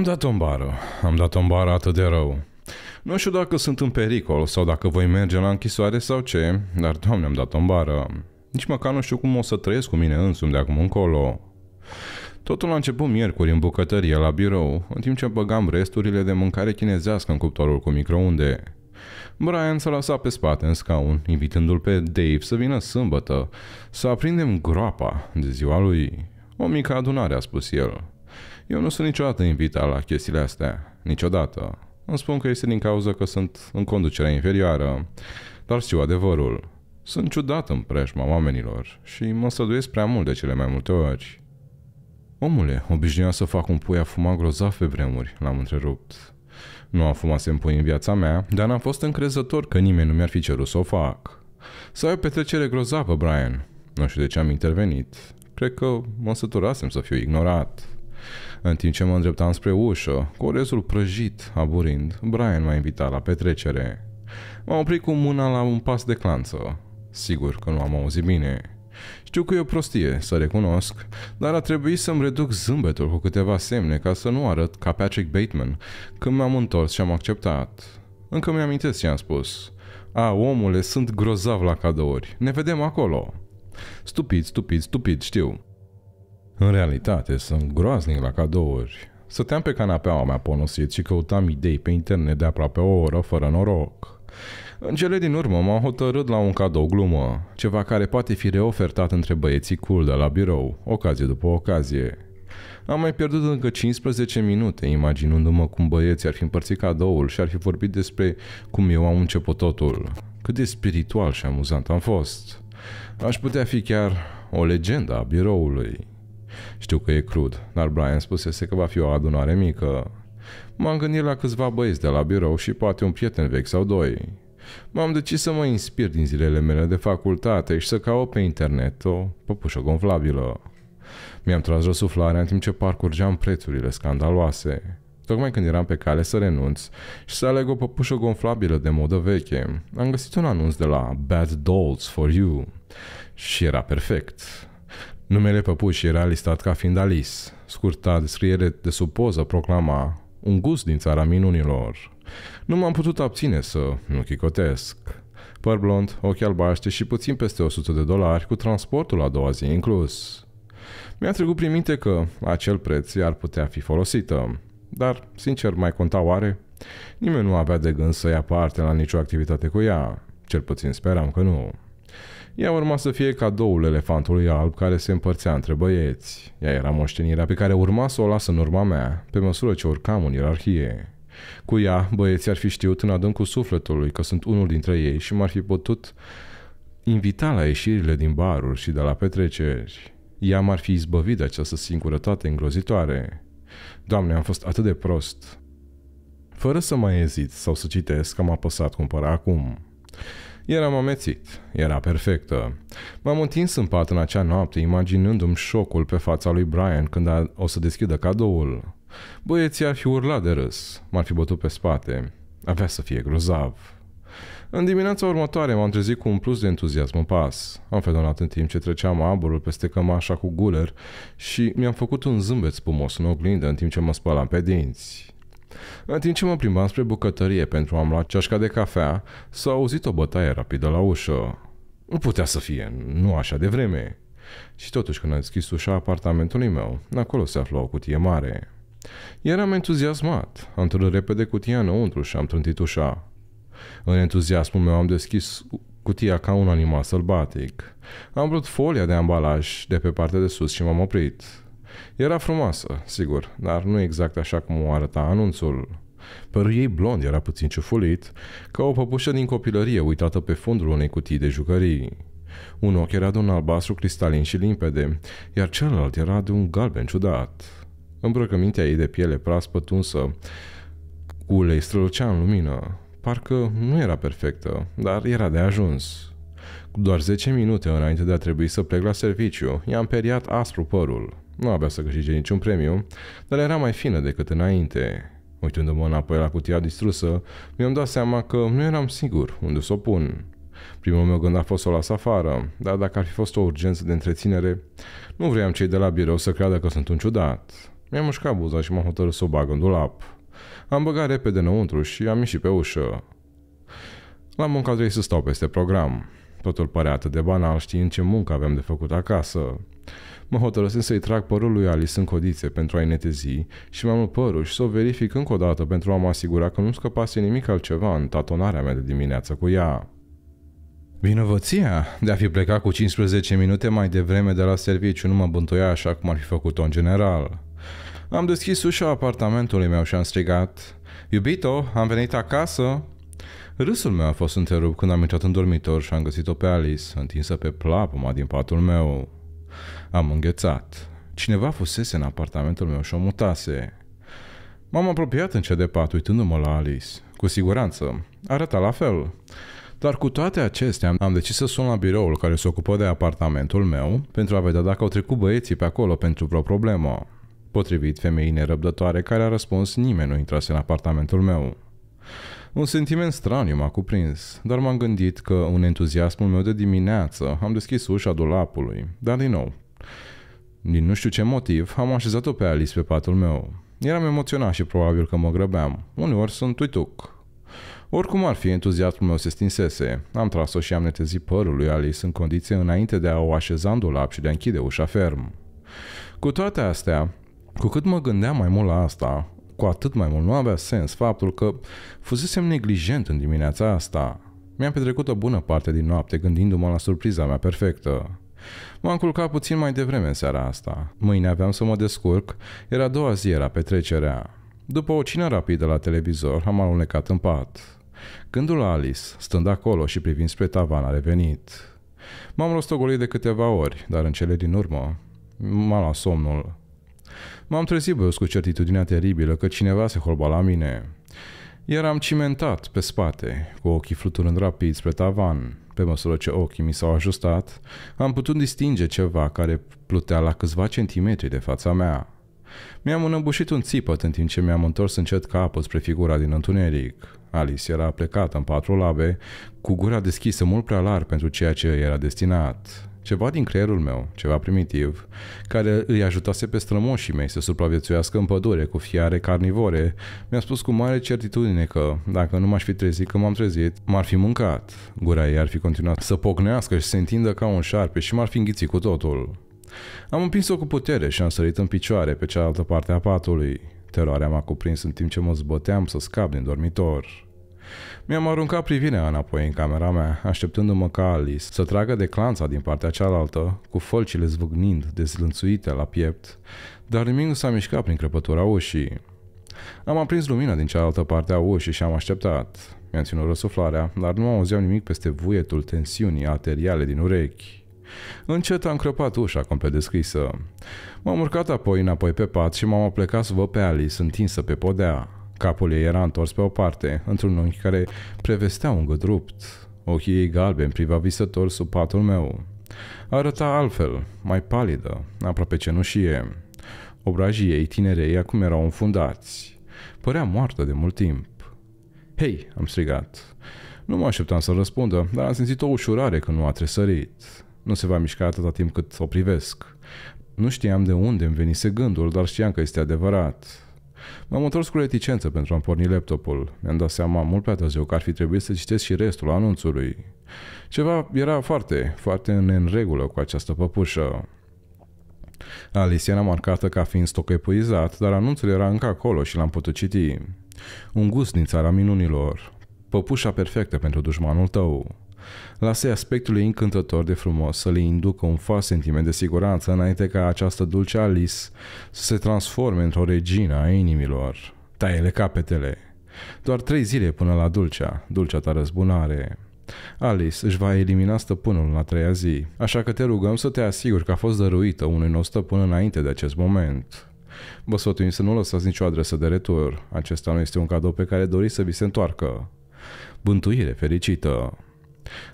Am dat-o în bară. Am dat-o în bară atât de rău. Nu știu dacă sunt în pericol sau dacă voi merge la închisoare sau ce, dar doamne, am dat-o în bară. Nici măcar nu știu cum o să trăiesc cu mine însumi de acum încolo. Totul a început miercuri în bucătărie la birou, în timp ce băgam resturile de mâncare chinezească în cuptorul cu microunde. Brian s-a lăsat pe spate în scaun, invitându-l pe Dave să vină sâmbătă să aprindem groapa de ziua lui. O mică adunare, a spus el. Eu nu sunt niciodată invitat la chestiile astea. Niciodată. Îmi spun că este din cauza că sunt în conducerea inferioară, dar știu adevărul. Sunt ciudat în preajma oamenilor și mă străduiesc prea mult de cele mai multe ori. Omule, obișnuia să fac un pui a fuma grozav pe vremuri, l-am întrerupt. Nu am fumasem pui în viața mea, dar n-am fost încrezător că nimeni nu mi-ar fi cerut să o fac. Să ai o petrecere grozavă, Brian. Nu știu de ce am intervenit. Cred că mă săturasem să fiu ignorat. În timp ce mă îndreptam spre ușă, cu orezul prăjit, aburind, Brian m-a invitat la petrecere. M-a oprit cu mâna la un pas de clanță. Sigur că nu am auzit bine. Știu că e o prostie, să recunosc, dar a trebuit să-mi reduc zâmbetul cu câteva semne ca să nu arăt ca Patrick Bateman când m-am întors și am acceptat. Încă mi am ce am spus. A, omule, sunt grozav la cadouri. Ne vedem acolo. Stupid, stupid, stupid, știu. În realitate, sunt groaznic la cadouri. Stăteam pe canapeaua mea ponosit și căutam idei pe internet de aproape o oră fără noroc. În cele din urmă m-am hotărât la un cadou glumă, ceva care poate fi reofertat între băieții cool de la birou, ocazie după ocazie. Am mai pierdut încă 15 minute imaginându-mă cum băieții ar fi împărțit cadoul și ar fi vorbit despre cum eu am început totul. Cât de spiritual și amuzant am fost. Aș putea fi chiar o legendă a biroului. Știu că e crud, dar Brian spusese că va fi o adunare mică. M-am gândit la câțiva băieți de la birou și poate un prieten vechi sau doi. M-am decis să mă inspir din zilele mele de facultate și să caut pe internet o păpușă gonflabilă. Mi-am tras răsuflarea în timp ce parcurgeam prețurile scandaloase. Tocmai când eram pe cale să renunț și să aleg o păpușă gonflabilă de modă veche, am găsit un anunț de la Bad Dolls for You și era perfect. Numele păpușii era listat ca fiind Alice. Scurta descriere de sub poză proclama un gust din țara minunilor. Nu m-am putut abține să nu chicotesc. Păr blond, ochi albaște și puțin peste 100 de dolari cu transportul a doua zi inclus. Mi-a trecut prin minte că acel preț ar putea fi folosită, dar, sincer, mai conta oare? Nimeni nu avea de gând să ia parte la nicio activitate cu ea, cel puțin speram că nu. Ea urma să fie cadoul elefantului alb care se împărțea între băieți. Ea era moștenirea pe care urma să o las în urma mea, pe măsură ce urcam în ierarhie. Cu ea, băieții ar fi știut în adâncul sufletului că sunt unul dintre ei și m-ar fi putut invita la ieșirile din baruri și de la petreceri. Ea m-ar fi izbăvit de această singurătate îngrozitoare. Doamne, am fost atât de prost. Fără să mai ezit sau să citesc, am apăsat cumpăra acum. Eram amețit. Era perfectă. M-am întins în pat în acea noapte, imaginându-mi șocul pe fața lui Brian când a, o să deschidă cadoul. Băieții ar fi urlat de râs. M-ar fi bătut pe spate. Avea să fie grozav. În dimineața următoare m-am trezit cu un plus de entuziasm în pas. Am fedonat în timp ce treceam aburul peste cămașa cu guler și mi-am făcut un zâmbet spumos în oglindă în timp ce mă spălam pe dinți. În timp ce mă plimbam spre bucătărie pentru a-mi lua ceașca de cafea, s-a auzit o bătaie rapidă la ușă. Nu putea să fie, nu așa de vreme. Și totuși când am deschis ușa apartamentului meu, acolo se afla o cutie mare. Eram entuziasmat. Am trânt repede cutia înăuntru și am trântit ușa. În entuziasmul meu am deschis cutia ca un animal sălbatic. Am vrut folia de ambalaj de pe partea de sus și m-am oprit. Era frumoasă, sigur, dar nu exact așa cum o arăta anunțul. Părul ei blond era puțin ciufulit, ca o păpușă din copilărie uitată pe fundul unei cutii de jucării. Un ochi era de un albastru cristalin și limpede, iar celălalt era de un galben ciudat. Îmbrăcămintea ei de piele proaspăt însă, cu ulei strălucea în lumină. Parcă nu era perfectă, dar era de ajuns. Cu doar 10 minute înainte de a trebui să plec la serviciu, i-am periat aspru părul. Nu avea să câștige niciun premiu, dar era mai fină decât înainte. Uitându-mă înapoi la cutia distrusă, mi-am dat seama că nu eram sigur unde să o pun. Primul meu gând a fost să o las afară, dar dacă ar fi fost o urgență de întreținere, nu vreau cei de la birou să creadă că sunt un ciudat. Mi-am mușcat buza și m-am hotărât să o bag în dulap. Am băgat repede înăuntru și am ieșit pe ușă. La munca trebuie să stau peste program. Totul părea atât de banal știind ce muncă aveam de făcut acasă. Mă hotărăsesc să-i trag părul lui Alice în codițe pentru a-i netezi și mi-am luat părul și să o verific încă o dată pentru a mă asigura că nu scăpase nimic altceva în tatonarea mea de dimineață cu ea. Vinovăția de a fi plecat cu 15 minute mai devreme de la serviciu nu mă bântuia așa cum ar fi făcut-o în general. Am deschis ușa apartamentului meu și am strigat Iubito, am venit acasă! Râsul meu a fost întrerupt când am intrat în dormitor și am găsit-o pe Alice, întinsă pe plapuma din patul meu. Am înghețat. Cineva fusese în apartamentul meu și o mutase. M-am apropiat cea de pat, uitându-mă la Alice. Cu siguranță, arăta la fel. Dar cu toate acestea, am decis să sun la biroul care se ocupă de apartamentul meu pentru a vedea dacă au trecut băieții pe acolo pentru vreo problemă. Potrivit femeii nerăbdătoare care a răspuns, nimeni nu intrase în apartamentul meu. Un sentiment straniu m-a cuprins, dar m-am gândit că un entuziasmul meu de dimineață am deschis ușa dulapului, dar din nou. Din nu știu ce motiv, am așezat-o pe Alice pe patul meu. Eram emoționat și probabil că mă grăbeam. Uneori sunt tuituc. Oricum ar fi, entuziasmul meu se stinsese. Am tras-o și am netezit părul lui Alice în condiție înainte de a o așeza în dulap și de a închide ușa ferm. Cu toate astea, cu cât mă gândeam mai mult la asta, cu atât mai mult nu avea sens faptul că fusesem neglijent în dimineața asta. Mi-am petrecut o bună parte din noapte gândindu-mă la surpriza mea perfectă. M-am culcat puțin mai devreme în seara asta. Mâine aveam să mă descurc, era a doua zi era petrecerea. După o cină rapidă la televizor, am alunecat în pat. Gândul la Alice, stând acolo și privind spre tavan, a revenit. M-am rostogolit de câteva ori, dar în cele din urmă m-a luat somnul. M-am trezit brusc cu certitudinea teribilă că cineva se holba la mine. Eram cimentat pe spate, cu ochii fluturând rapid spre tavan. Pe măsură ce ochii mi s-au ajustat, am putut distinge ceva care plutea la câțiva centimetri de fața mea. Mi-am înăbușit un țipăt în timp ce mi-am întors încet capul spre figura din întuneric. Alice era plecată în patru labe, cu gura deschisă mult prea larg pentru ceea ce era destinat ceva din creierul meu, ceva primitiv, care îi ajutase pe strămoșii mei să supraviețuiască în pădure cu fiare carnivore, mi-a spus cu mare certitudine că, dacă nu m-aș fi trezit când m-am trezit, m-ar fi mâncat. Gura ei ar fi continuat să pocnească și să se întindă ca un șarpe și m-ar fi înghițit cu totul. Am împins-o cu putere și am sărit în picioare pe cealaltă parte a patului. Teroarea m-a cuprins în timp ce mă zbăteam să scap din dormitor. Mi-am aruncat privirea înapoi în camera mea, așteptându-mă ca Alice să tragă de clanța din partea cealaltă, cu folcile zvâgnind, dezlânțuite la piept, dar nimic nu s-a mișcat prin crăpătura ușii. Am aprins lumina din cealaltă parte a ușii și am așteptat. Mi-am ținut răsuflarea, dar nu auzeam nimic peste vuietul tensiunii arteriale din urechi. Încet am crăpat ușa complet deschisă. M-am urcat apoi înapoi pe pat și m-am aplecat să văd pe Alice întinsă pe podea. Capul ei era întors pe o parte, într-un unghi care prevestea un rupt. ochii ei galbeni priva visător sub patul meu. Arăta altfel, mai palidă, aproape cenușie. Obrajii ei tinerei acum erau înfundați. Părea moartă de mult timp. Hei, am strigat. Nu mă așteptam să răspundă, dar am simțit o ușurare când nu a tresărit. Nu se va mișca atâta timp cât o privesc. Nu știam de unde îmi venise gândul, dar știam că este adevărat. M-am întors cu reticență pentru a-mi porni laptopul. Mi-am dat seama mult prea târziu că ar fi trebuit să citesc și restul anunțului. Ceva era foarte, foarte în regulă cu această păpușă. Alice a marcată ca fiind stocăpuizat, dar anunțul era încă acolo și l-am putut citi. Un gust din țara minunilor. Păpușa perfectă pentru dușmanul tău lasă aspectului încântător de frumos să le inducă un fals sentiment de siguranță înainte ca această dulce Alice să se transforme într-o regină a inimilor. Taie-le capetele! Doar trei zile până la Dulcea, Dulcea ta răzbunare. Alice își va elimina stăpânul la treia zi, așa că te rugăm să te asiguri că a fost dăruită unui nou stăpân înainte de acest moment. Vă sfătuim să nu lăsați nicio adresă de retur. Acesta nu este un cadou pe care doriți să vi se întoarcă. Bântuire fericită!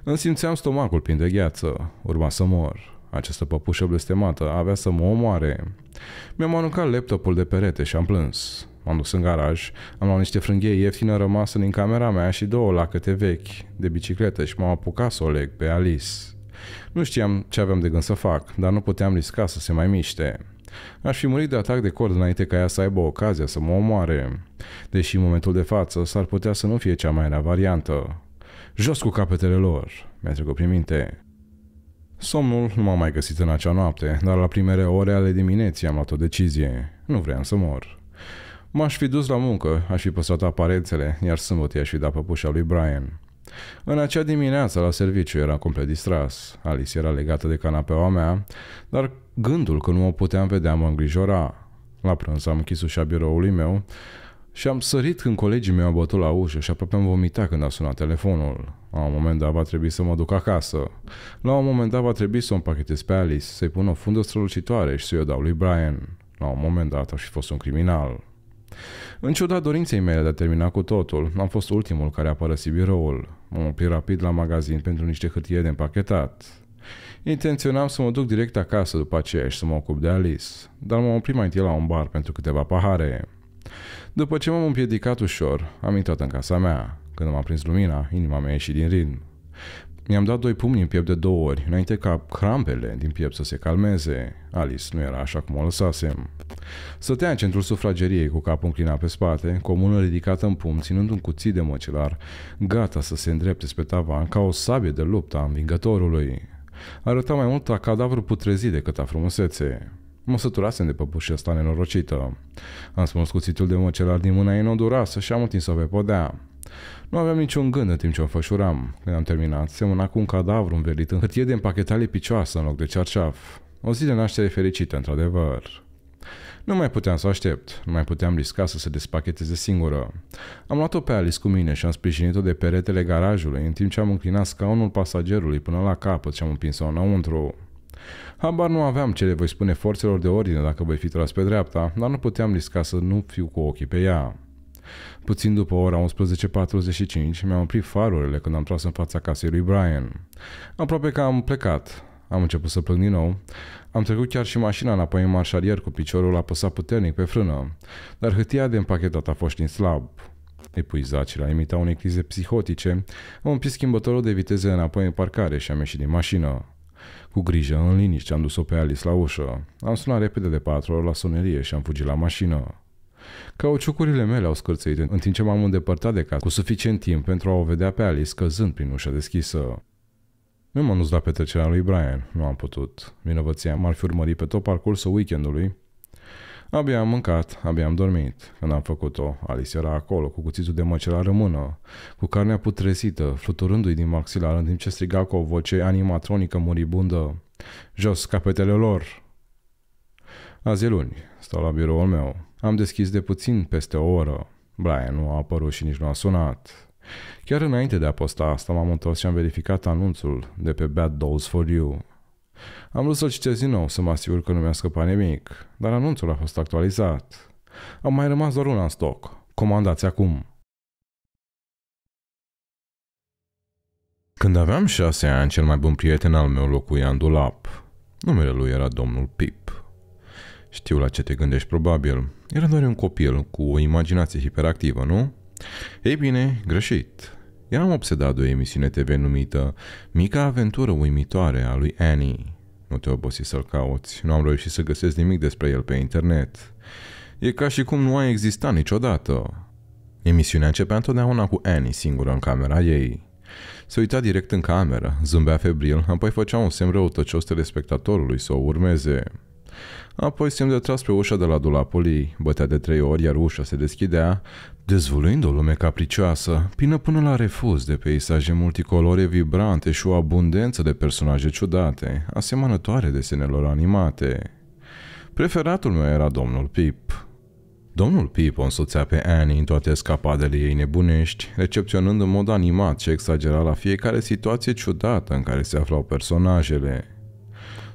Îmi simțeam stomacul plin de gheață. Urma să mor. Această păpușă blestemată avea să mă omoare. Mi-am aruncat laptopul de perete și am plâns. M-am dus în garaj, am luat niște frânghei ieftine rămasă din camera mea și două lacăte vechi de bicicletă și m-am apucat să o leg pe Alice. Nu știam ce aveam de gând să fac, dar nu puteam risca să se mai miște. Aș fi murit de atac de cord înainte ca ea să aibă ocazia să mă omoare. Deși în momentul de față s-ar putea să nu fie cea mai rea variantă. Jos cu capetele lor, mi-a trecut prin minte. Somnul nu m-a mai găsit în acea noapte, dar la primele ore ale dimineții am luat o decizie. Nu vreau să mor. M-aș fi dus la muncă, aș fi păstrat aparențele, iar sâmbătă i-aș fi dat păpușa lui Brian. În acea dimineață la serviciu era complet distras. Alice era legată de canapeaua mea, dar gândul că nu o puteam vedea mă îngrijora. La prânz am închis ușa biroului meu, și am sărit când colegii mei au bătut la ușă și aproape am vomitat când a sunat telefonul. La un moment dat va trebui să mă duc acasă. La un moment dat va trebui să o împachetez pe Alice, să-i pun o fundă strălucitoare și să-i o dau lui Brian. La un moment dat aș fi fost un criminal. În ciuda dorinței mele de a termina cu totul, am fost ultimul care a părăsit biroul. M-am oprit rapid la magazin pentru niște hârtie de împachetat. Intenționam să mă duc direct acasă după aceea și să mă ocup de Alice, dar m-am oprit mai întâi la un bar pentru câteva pahare. După ce m-am împiedicat ușor, am intrat în casa mea. Când am aprins lumina, inima mea a ieșit din ritm. Mi-am dat doi pumni în piept de două ori, înainte ca crampele din piept să se calmeze. Alice nu era așa cum o lăsasem. Stătea în centrul sufrageriei cu capul înclinat pe spate, cu o mână ridicată în pumn, ținând un cuțit de măcelar, gata să se îndrepte spre tavan ca o sabie de luptă a învingătorului. Arăta mai mult a cadavru putrezit decât a frumusețe. Mă săturasem de păpușii ăsta nenorocită. Am spus cuțitul de măcelar din mâna inodurasă și am întins-o pe podea. Nu aveam niciun gând în timp ce o înfășuram. Când am terminat, semăna cu un cadavru învelit în hârtie de împachetare picioasă în loc de cerceaf. O zi de naștere fericită, într-adevăr. Nu mai puteam să aștept, nu mai puteam risca să se despacheteze singură. Am luat-o pe Alice cu mine și am sprijinit-o de peretele garajului, în timp ce am înclinat scaunul pasagerului până la capăt și am împins-o înăuntru. Habar nu aveam ce le voi spune forțelor de ordine dacă voi fi tras pe dreapta, dar nu puteam risca să nu fiu cu ochii pe ea. Puțin după ora 11.45 mi-am oprit farurile când am tras în fața casei lui Brian. Aproape că am plecat. Am început să plâng din nou. Am trecut chiar și mașina înapoi în marșarier cu piciorul apăsat puternic pe frână, dar hâtia de împachetat a fost din slab. Epuizat și la limita unei crize psihotice, am împins schimbătorul de viteze înapoi în parcare și am ieșit din mașină. Cu grijă, în liniște, am dus-o pe Alice la ușă. Am sunat repede de patru ori la sonerie și am fugit la mașină. Cauciucurile mele au scârțăit în timp ce m-am îndepărtat de casă cu suficient timp pentru a o vedea pe Alice căzând prin ușa deschisă. Nu m-am dus la petrecerea lui Brian, nu am putut. Vinovăția m-ar fi urmărit pe tot parcursul weekendului, Abia am mâncat, abia am dormit. Când am făcut-o, Alice era acolo, cu cuțitul de măcelar în mână, cu carnea putresită, fluturându-i din maxilar, în timp ce striga cu o voce animatronică muribundă, Jos capetele lor! Azi e luni, stau la biroul meu. Am deschis de puțin peste o oră. Brian nu a apărut și nici nu a sunat. Chiar înainte de a posta asta m-am întors și am verificat anunțul de pe Bad Dolls for You. Am vrut să-l citesc din nou, să mă asigur că nu mi-a scăpat nimic, dar anunțul a fost actualizat. Am mai rămas doar una în stoc. Comandați acum! Când aveam șase ani, cel mai bun prieten al meu locuia în dulap. Numele lui era domnul Pip. Știu la ce te gândești probabil. Era doar un copil cu o imaginație hiperactivă, nu? Ei bine, greșit. Eram obsedat de o emisiune TV numită Mica aventură uimitoare a lui Annie. Nu te obosi să-l cauți. Nu am reușit să găsesc nimic despre el pe internet. E ca și cum nu a existat niciodată. Emisiunea începea întotdeauna cu Annie singură în camera ei. Se uita direct în cameră, zâmbea febril, apoi făcea un semn răutăcios telespectatorului să o urmeze. Apoi simt de tras pe ușa de la dulapul ei, bătea de trei ori, iar ușa se deschidea, dezvăluind o lume capricioasă, pină până la refuz de peisaje multicolore vibrante și o abundență de personaje ciudate, asemănătoare desenelor animate. Preferatul meu era domnul Pip, Domnul Pip o însoțea pe Annie în toate escapadele ei nebunești, recepționând în mod animat și exagerat la fiecare situație ciudată în care se aflau personajele.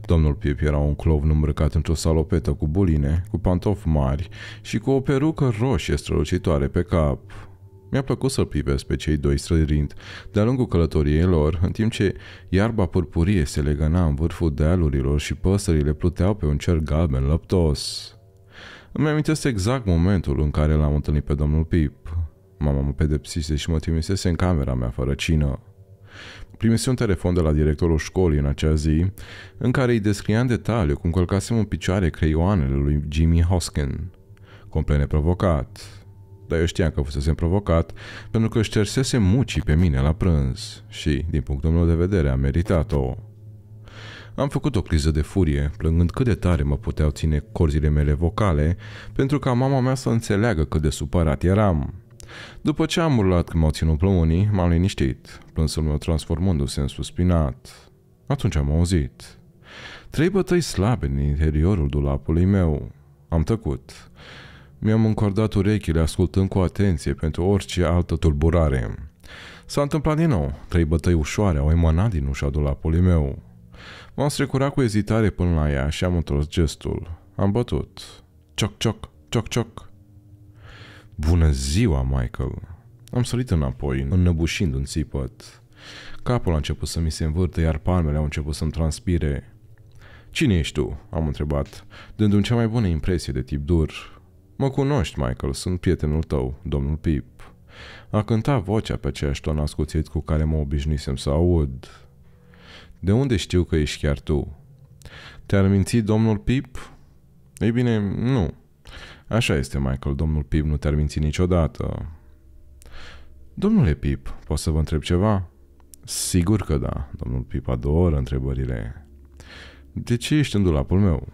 Domnul Pip era un clov îmbrăcat într-o salopetă cu buline, cu pantofi mari și cu o perucă roșie strălucitoare pe cap. Mi-a plăcut să l privesc pe cei doi strărind de-a lungul călătoriei lor, în timp ce iarba purpurie se legăna în vârful dealurilor și păsările pluteau pe un cer galben lăptos. Îmi amintesc exact momentul în care l-am întâlnit pe domnul Pip. Mama mă pedepsise și mă trimisese în camera mea fără cină. Primisi un telefon de la directorul școlii în acea zi, în care îi descria în detaliu cum călcasem în picioare creioanele lui Jimmy Hoskin. Complet neprovocat. Dar eu știam că fusesem provocat, pentru că își cersese mucii pe mine la prânz și, din punctul meu de vedere, a meritat-o. Am făcut o criză de furie, plângând cât de tare mă puteau ține corzile mele vocale, pentru ca mama mea să înțeleagă cât de supărat eram. După ce am urlat că m-au ținut plămânii, m-am liniștit, plânsul meu transformându-se în suspinat. Atunci am auzit. Trei bătăi slabe din interiorul dulapului meu. Am tăcut. Mi-am încordat urechile ascultând cu atenție pentru orice altă tulburare. S-a întâmplat din nou. Trei bătăi ușoare au emanat din ușa dulapului meu. M-am strecurat cu ezitare până la ea și am întors gestul. Am bătut. Cioc, cioc, cioc, cioc. Bună ziua, Michael! Am sărit înapoi, înnăbușind un țipăt. Capul a început să mi se învârte, iar palmele au început să-mi transpire. Cine ești tu?" am întrebat, dându-mi cea mai bună impresie de tip dur. Mă cunoști, Michael, sunt prietenul tău, domnul Pip." A cântat vocea pe aceeași ton ascuțit cu care mă obișnuisem să aud. De unde știu că ești chiar tu?" Te-ar minți domnul Pip?" Ei bine, nu. Așa este, Michael, domnul Pip nu te-ar minți niciodată. Domnule Pip, pot să vă întreb ceva? Sigur că da, domnul Pip adoră întrebările. De ce ești în dulapul meu?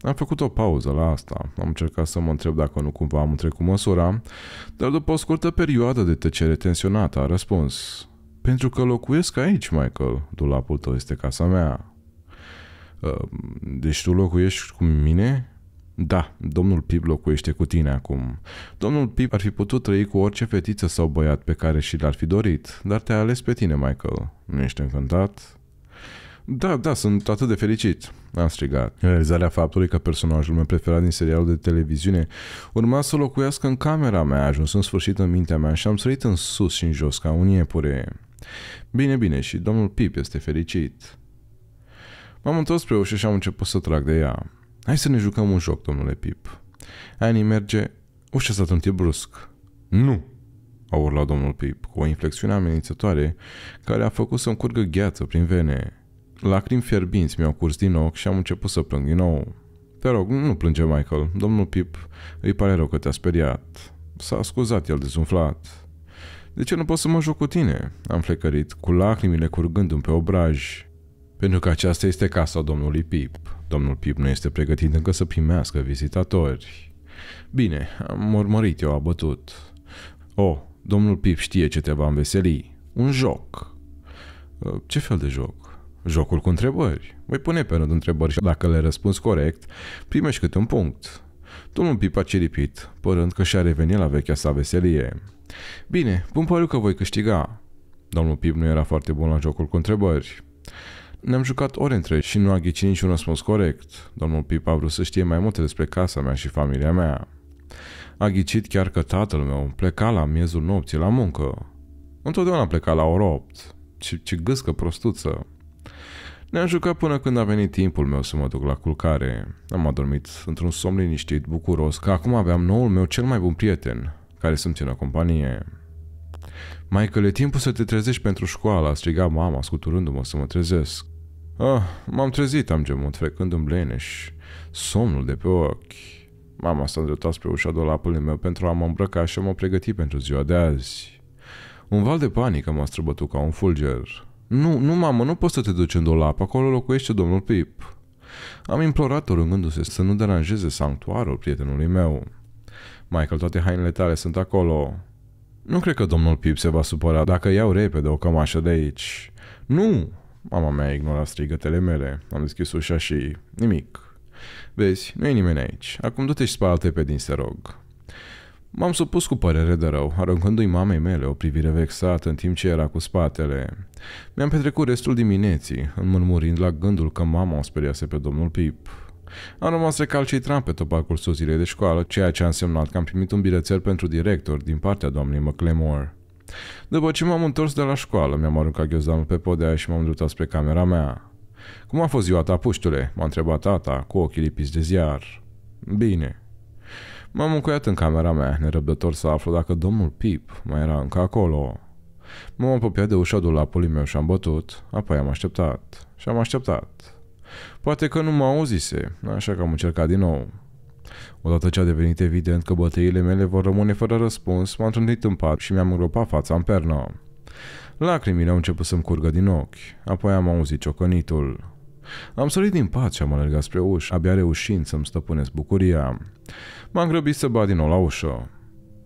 Am făcut o pauză la asta. Am încercat să mă întreb dacă nu cumva am trecut măsura, dar după o scurtă perioadă de tăcere tensionată a răspuns. Pentru că locuiesc aici, Michael. Dulapul tău este casa mea. Ă, deci tu locuiești cu mine? Da, domnul Pip locuiește cu tine acum. Domnul Pip ar fi putut trăi cu orice fetiță sau băiat pe care și l-ar fi dorit, dar te-a ales pe tine, Michael. Nu ești încântat? Da, da, sunt atât de fericit, am strigat. Realizarea faptului că personajul meu preferat din serialul de televiziune urma să locuiască în camera mea a ajuns în sfârșit în mintea mea și am sărit în sus și în jos ca un iepure. Bine, bine, și domnul Pip este fericit. M-am întors spre ușă și am început să trag de ea. Hai să ne jucăm un joc, domnule Pip. Annie merge... Ușa s-a trântit brusc. Nu! A urlat domnul Pip cu o inflexiune amenințătoare care a făcut să-mi curgă gheață prin vene. Lacrimi fierbinți mi-au curs din ochi și am început să plâng din nou. Te rog, nu plânge, Michael. Domnul Pip îi pare rău că te-a speriat. S-a scuzat el dezumflat. De ce nu pot să mă joc cu tine? Am flecărit, cu lacrimile curgându-mi pe obraj. Pentru că aceasta este casa domnului Pip. Domnul Pip nu este pregătit încă să primească vizitatori. Bine, am urmărit eu abătut. Oh, domnul Pip știe ce te va înveseli. Un joc. Uh, ce fel de joc? Jocul cu întrebări. Voi pune pe rând întrebări și dacă le răspunzi corect, primești câte un punct. Domnul Pip a ceripit, părând că și-a revenit la vechea sa veselie. Bine, pun pariu că voi câștiga. Domnul Pip nu era foarte bun la jocul cu întrebări. Ne-am jucat ore între și nu a ghicit niciun răspuns corect. Domnul Pip a vrut să știe mai multe despre casa mea și familia mea. A ghicit chiar că tatăl meu pleca la miezul nopții la muncă. Întotdeauna pleca la ora 8. Ce, ce gâscă prostuță. Ne-am jucat până când a venit timpul meu să mă duc la culcare. Am adormit într-un somn liniștit, bucuros, că acum aveam noul meu cel mai bun prieten, care să-mi țină companie. Michael, e timpul să te trezești pentru școală, a strigat mama, scuturându-mă să mă trezesc. Ah, m-am trezit, am gemut, frecând în bleneș. Somnul de pe ochi. Mama s-a îndreptat spre ușa dolapului meu pentru a mă îmbrăca și a mă pregăti pentru ziua de azi. Un val de panică m-a străbătut ca un fulger. Nu, nu, mamă, nu poți să te duci în dolap, acolo locuiește domnul Pip. Am implorat-o rugându-se să nu deranjeze sanctuarul prietenului meu. Michael, toate hainele tale sunt acolo. Nu cred că domnul Pip se va supăra dacă iau repede o cămașă de aici. Nu, Mama mea ignorat strigătele mele, am deschis ușa și nimic. Vezi, nu e nimeni aici. Acum du-te și spală-te pe din, se rog. M-am supus cu părere de rău, aruncându-i mamei mele o privire vexată în timp ce era cu spatele. Mi-am petrecut restul dimineții, înmurmurind la gândul că mama o speriase pe domnul Pip. Am rămas recalcitrant pe tot parcursul zilei de școală, ceea ce a însemnat că am primit un bilețel pentru director din partea doamnei McLemore. După ce m-am întors de la școală, mi-am aruncat ghiozdanul pe podea și m-am îndreptat spre camera mea. Cum a fost ziua ta, puștule?" m-a întrebat tata, cu ochii lipiți de ziar. Bine." M-am încuiat în camera mea, nerăbdător să aflu dacă domnul Pip mai era încă acolo. M-am apropiat de ușa dulapului meu și am bătut, apoi am așteptat și am așteptat. Poate că nu m-a mă auzise, așa că am încercat din nou. Odată ce a devenit evident că bătăile mele vor rămâne fără răspuns, m-am trântit în pat și mi-am îngropat fața în pernă. Lacrimile au început să-mi curgă din ochi, apoi am auzit ciocănitul. Am sărit din pat și am alergat spre ușă, abia reușind să-mi stăpânesc bucuria. M-am grăbit să bat din nou la ușă.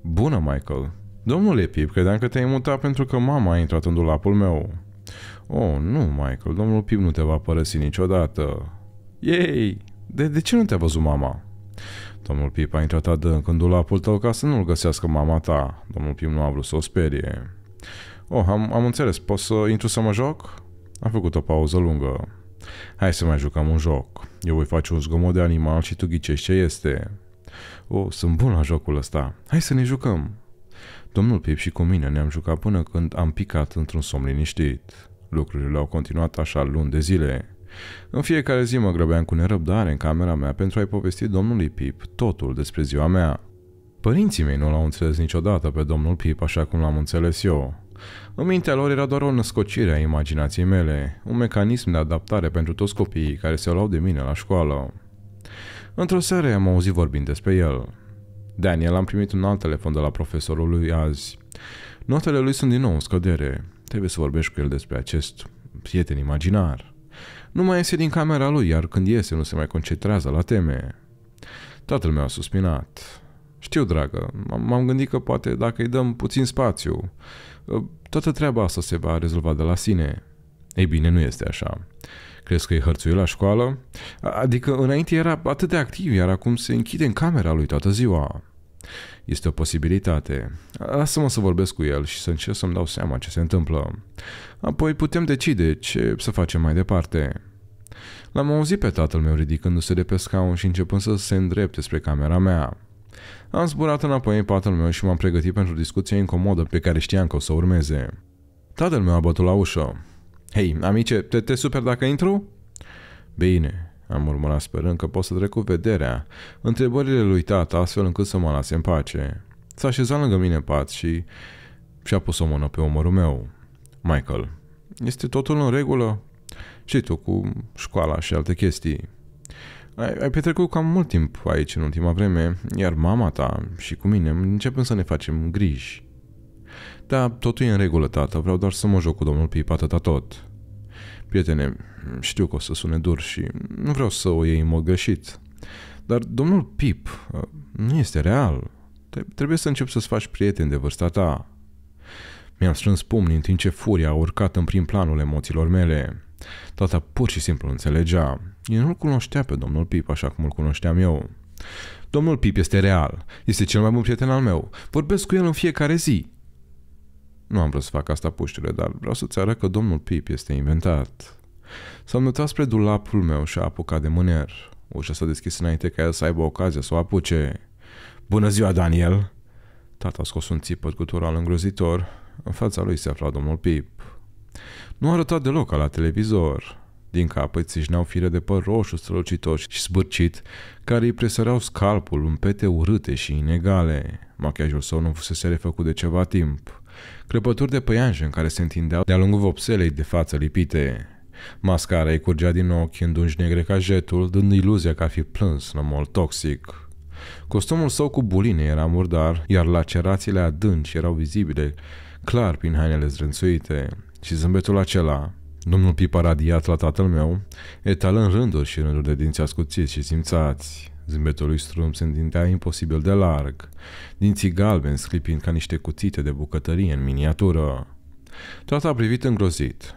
Bună, Michael! Domnule Pip, credeam că te-ai mutat pentru că mama a intrat în dulapul meu. Oh, nu, Michael, domnul Pip nu te va părăsi niciodată. Ei, de, de ce nu te-a văzut mama? Domnul Pip a intrat adânc în dulapul tău ca să nu-l găsească mama ta. Domnul Pip nu a vrut să o sperie. Oh, am, am înțeles, pot să intru să mă joc? Am făcut o pauză lungă. Hai să mai jucăm un joc. Eu voi face un zgomot de animal și tu ghicești ce este. Oh, sunt bun la jocul ăsta. Hai să ne jucăm. Domnul Pip și cu mine ne-am jucat până când am picat într-un somn liniștit. Lucrurile au continuat așa luni de zile. În fiecare zi mă grăbeam cu nerăbdare în camera mea pentru a-i povesti domnului Pip totul despre ziua mea. Părinții mei nu l-au înțeles niciodată pe domnul Pip așa cum l-am înțeles eu. În mintea lor era doar o născocire a imaginației mele, un mecanism de adaptare pentru toți copiii care se luau de mine la școală. Într-o seară am auzit vorbind despre el. Daniel am primit un alt telefon de la profesorul lui azi. Notele lui sunt din nou în scădere. Trebuie să vorbești cu el despre acest prieten imaginar. Nu mai iese din camera lui, iar când iese nu se mai concentrează la teme. Tatăl meu a suspinat. Știu, dragă, m-am gândit că poate dacă îi dăm puțin spațiu, ă, toată treaba asta se va rezolva de la sine. Ei bine, nu este așa. Crezi că e hărțuit la școală? Adică înainte era atât de activ, iar acum se închide în camera lui toată ziua. Este o posibilitate. Lasă-mă să vorbesc cu el și să încerc să-mi dau seama ce se întâmplă. Apoi putem decide ce să facem mai departe. L-am auzit pe tatăl meu ridicându-se de pe scaun și începând să se îndrepte spre camera mea. Am zburat înapoi în patul meu și m-am pregătit pentru discuția incomodă pe care știam că o să urmeze. Tatăl meu a bătut la ușă. Hei, amice, te, te super dacă intru? Bine, am murmurat sperând că pot să trec cu vederea întrebările lui tata astfel încât să mă lase în pace. S-a așezat lângă mine în pat și și-a pus o mână pe umărul meu. Michael, este totul în regulă? Și tu cu școala și alte chestii. Ai, ai petrecut cam mult timp aici în ultima vreme, iar mama ta și cu mine începem să ne facem griji. Da, totul e în regulă, tată, vreau doar să mă joc cu domnul Pip atâta tot. Prietene, știu că o să sune dur și nu vreau să o iei în mod greșit. Dar domnul Pip uh, nu este real. Trebuie să începi să-ți faci prieteni de vârsta ta. Mi-am strâns pumni în timp ce furia a urcat în prim planul emoțiilor mele. Tata pur și simplu înțelegea. El nu-l cunoștea pe domnul Pip așa cum îl cunoșteam eu. Domnul Pip este real. Este cel mai bun prieten al meu. Vorbesc cu el în fiecare zi. Nu am vrut să fac asta, puștule, dar vreau să-ți arăt că domnul Pip este inventat. s a mutat spre dulapul meu și a apucat de mâner. Ușa s-a deschis înainte ca el să aibă ocazia să o apuce. Bună ziua, Daniel! Tata a scos un țipăt gutural îngrozitor. În fața lui se afla domnul Pip. Nu arăta deloc ca la televizor. Din cap îi țișneau fire de păr roșu strălucitor și zbârcit, care îi presăreau scalpul în pete urâte și inegale. Machiajul său nu fusese refăcut de ceva timp crăpături de păianjen care se întindeau de-a lungul vopselei de față lipite. Mascara îi curgea din ochi în dungi negre ca jetul, dând iluzia că ar fi plâns în mol toxic. Costumul său cu buline era murdar, iar lacerațiile adânci erau vizibile, clar prin hainele zrânțuite. Și zâmbetul acela, domnul Pipa radiat la tatăl meu, etală în rânduri și rânduri de dinți ascuțiți și simțați. Zâmbetul lui Strum se întindea imposibil de larg, dinții galbeni sclipind ca niște cuțite de bucătărie în miniatură. Toată a privit îngrozit.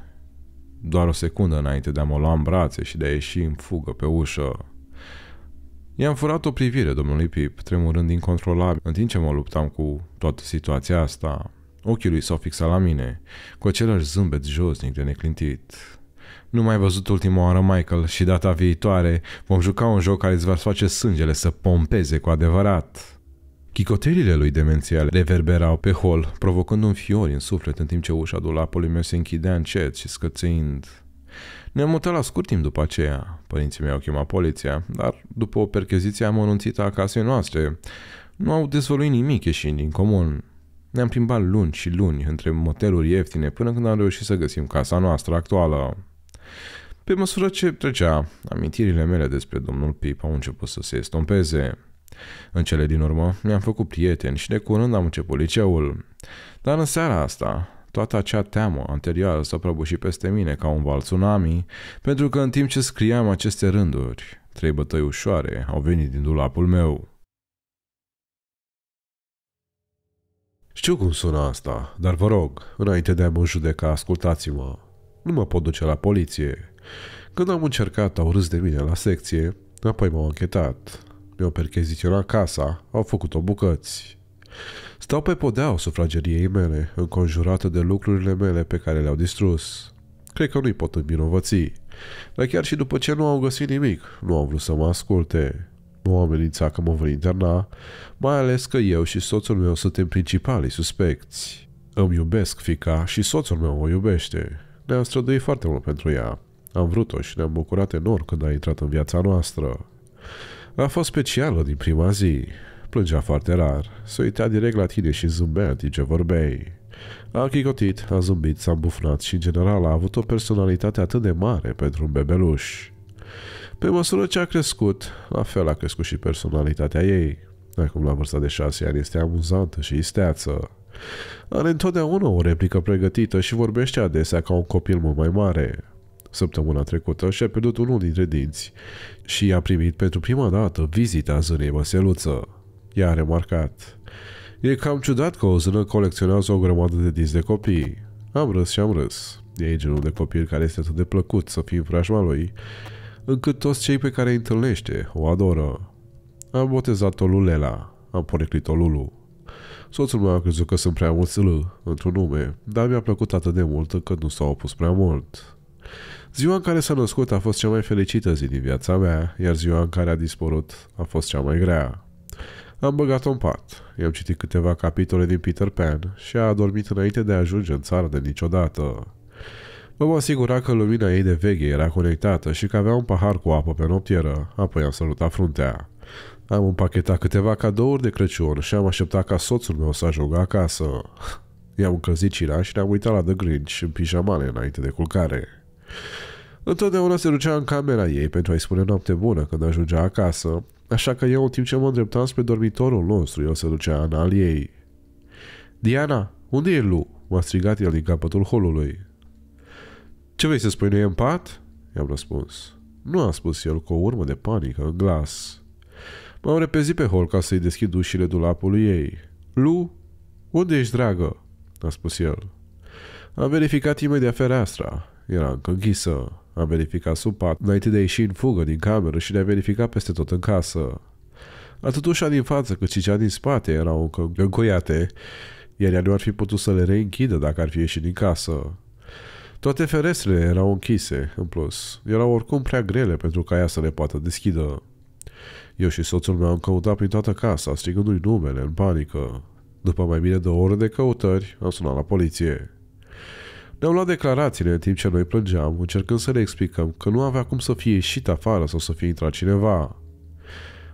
Doar o secundă înainte de a mă lua în brațe și de a ieși în fugă pe ușă. I-am furat o privire domnului Pip, tremurând incontrolabil, în timp ce mă luptam cu toată situația asta. Ochii lui s-au fixat la mine, cu același zâmbet josnic de neclintit. Nu mai văzut ultima oară Michael și data viitoare vom juca un joc care îți va face sângele să pompeze cu adevărat. Chicoterile lui demențiale reverberau pe hol, provocând un fior în suflet în timp ce ușa dulapului meu se închidea încet și scățâind. Ne-am mutat la scurt timp după aceea. Părinții mei au chemat poliția, dar după o percheziție am amănunțită a casei noastre, nu au dezvăluit nimic ieșind din comun. Ne-am plimbat luni și luni între moteluri ieftine până când am reușit să găsim casa noastră actuală. Pe măsură ce trecea, amintirile mele despre domnul Pip au început să se estompeze. În cele din urmă, mi-am făcut prieteni și de curând am început liceul. Dar în seara asta, toată acea teamă anterioară s-a prăbușit peste mine ca un val tsunami, pentru că în timp ce scriam aceste rânduri, trei bătăi ușoare au venit din dulapul meu. Știu cum sună asta, dar vă rog, înainte de a mă judeca, ascultați-mă. Nu mă pot duce la poliție. Când am încercat, au râs de mine la secție, apoi m-au închetat. Mi-au percheziționat casa, au făcut-o bucăți. Stau pe o sufrageriei mele, înconjurată de lucrurile mele pe care le-au distrus. Cred că nu-i pot învinovăți. Dar chiar și după ce nu au găsit nimic, nu au vrut să mă asculte. Nu am amenințat că mă vor interna, mai ales că eu și soțul meu suntem principalii suspecți. Îmi iubesc fica și soțul meu o iubește. Ne-am străduit foarte mult pentru ea. Am vrut-o și ne-am bucurat enorm când a intrat în viața noastră. A fost specială din prima zi. Plângea foarte rar, se uita direct la tine și zâmbea în timp ce vorbeai. A chicotit, a zâmbit, s-a bufnat și în general a avut o personalitate atât de mare pentru un bebeluș. Pe măsură ce a crescut, la fel a crescut și personalitatea ei. Acum la vârsta de șase ani este amuzantă și isteață. Are întotdeauna o replică pregătită și vorbește adesea ca un copil mult mai mare. Săptămâna trecută și-a pierdut unul dintre dinți și a primit pentru prima dată vizita zânei măseluță. Ea a remarcat. E cam ciudat că o zână colecționează o grămadă de dinți de copii. Am râs și am râs. E genul de copil care este atât de plăcut să fii în preajma lui, încât toți cei pe care îi întâlnește o adoră. Am botezat-o Lulela, am poreclit-o Lulu. Soțul meu a crezut că sunt prea mulți L într-un nume, dar mi-a plăcut atât de mult că nu s-a opus prea mult. Ziua în care s-a născut a fost cea mai fericită zi din viața mea, iar ziua în care a dispărut a fost cea mai grea. Am băgat-o în pat, i-am citit câteva capitole din Peter Pan și a adormit înainte de a ajunge în țară de niciodată. Mă asigura că lumina ei de veche era conectată și că avea un pahar cu apă pe noptieră, apoi am salutat fruntea. Am împachetat câteva cadouri de Crăciun și am așteptat ca soțul meu să ajungă acasă. I-am încălzit cina și ne-am uitat la The Grinch în pijamale înainte de culcare. Întotdeauna se ducea în camera ei pentru a-i spune noapte bună când ajungea acasă, așa că eu, în timp ce mă îndreptam spre dormitorul nostru, el se ducea în al ei. Diana, unde e Lu?" m-a strigat el din capătul holului. Ce vrei să spui, nu e în pat?" i-am răspuns. Nu a spus el cu o urmă de panică în glas. M-am repezit pe hol ca să-i deschid ușile dulapului ei. Lu, unde ești, dragă?" a spus el. Am verificat imediat fereastra. Era încă închisă. Am verificat sub pat, înainte de a ieși în fugă din cameră și le-a verificat peste tot în casă. Atât ușa din față cât și cea din spate erau încă încoiate, iar ea nu ar fi putut să le reînchidă dacă ar fi ieșit din casă. Toate ferestrele erau închise, în plus. Erau oricum prea grele pentru ca ea să le poată deschidă. Eu și soțul meu am căutat prin toată casa, strigându-i numele, în panică. După mai bine de o oră de căutări, am sunat la poliție. ne au luat declarațiile în timp ce noi plângeam, încercând să le explicăm că nu avea cum să fie ieșit afară sau să fie intrat cineva.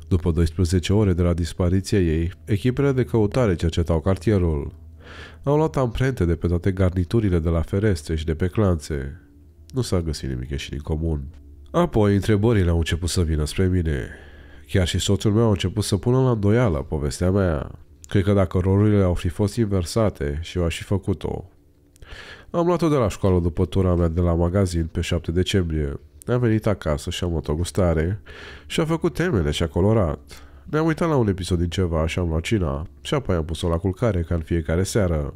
După 12 ore de la dispariția ei, echipele de căutare cercetau cartierul. Au luat amprente de pe toate garniturile de la ferestre și de pe clanțe. Nu s-a găsit nimic ieșit din comun. Apoi, întrebările au început să vină spre mine. Chiar și soțul meu a început să pună la doială povestea mea. Cred că dacă rolurile au fi fost inversate și eu aș fi făcut-o. Am luat-o de la școală după tura mea de la magazin pe 7 decembrie. Am venit acasă și am luat o gustare și a făcut temele și a colorat. Ne-am uitat la un episod din ceva și am luat cina și apoi am pus-o la culcare ca în fiecare seară.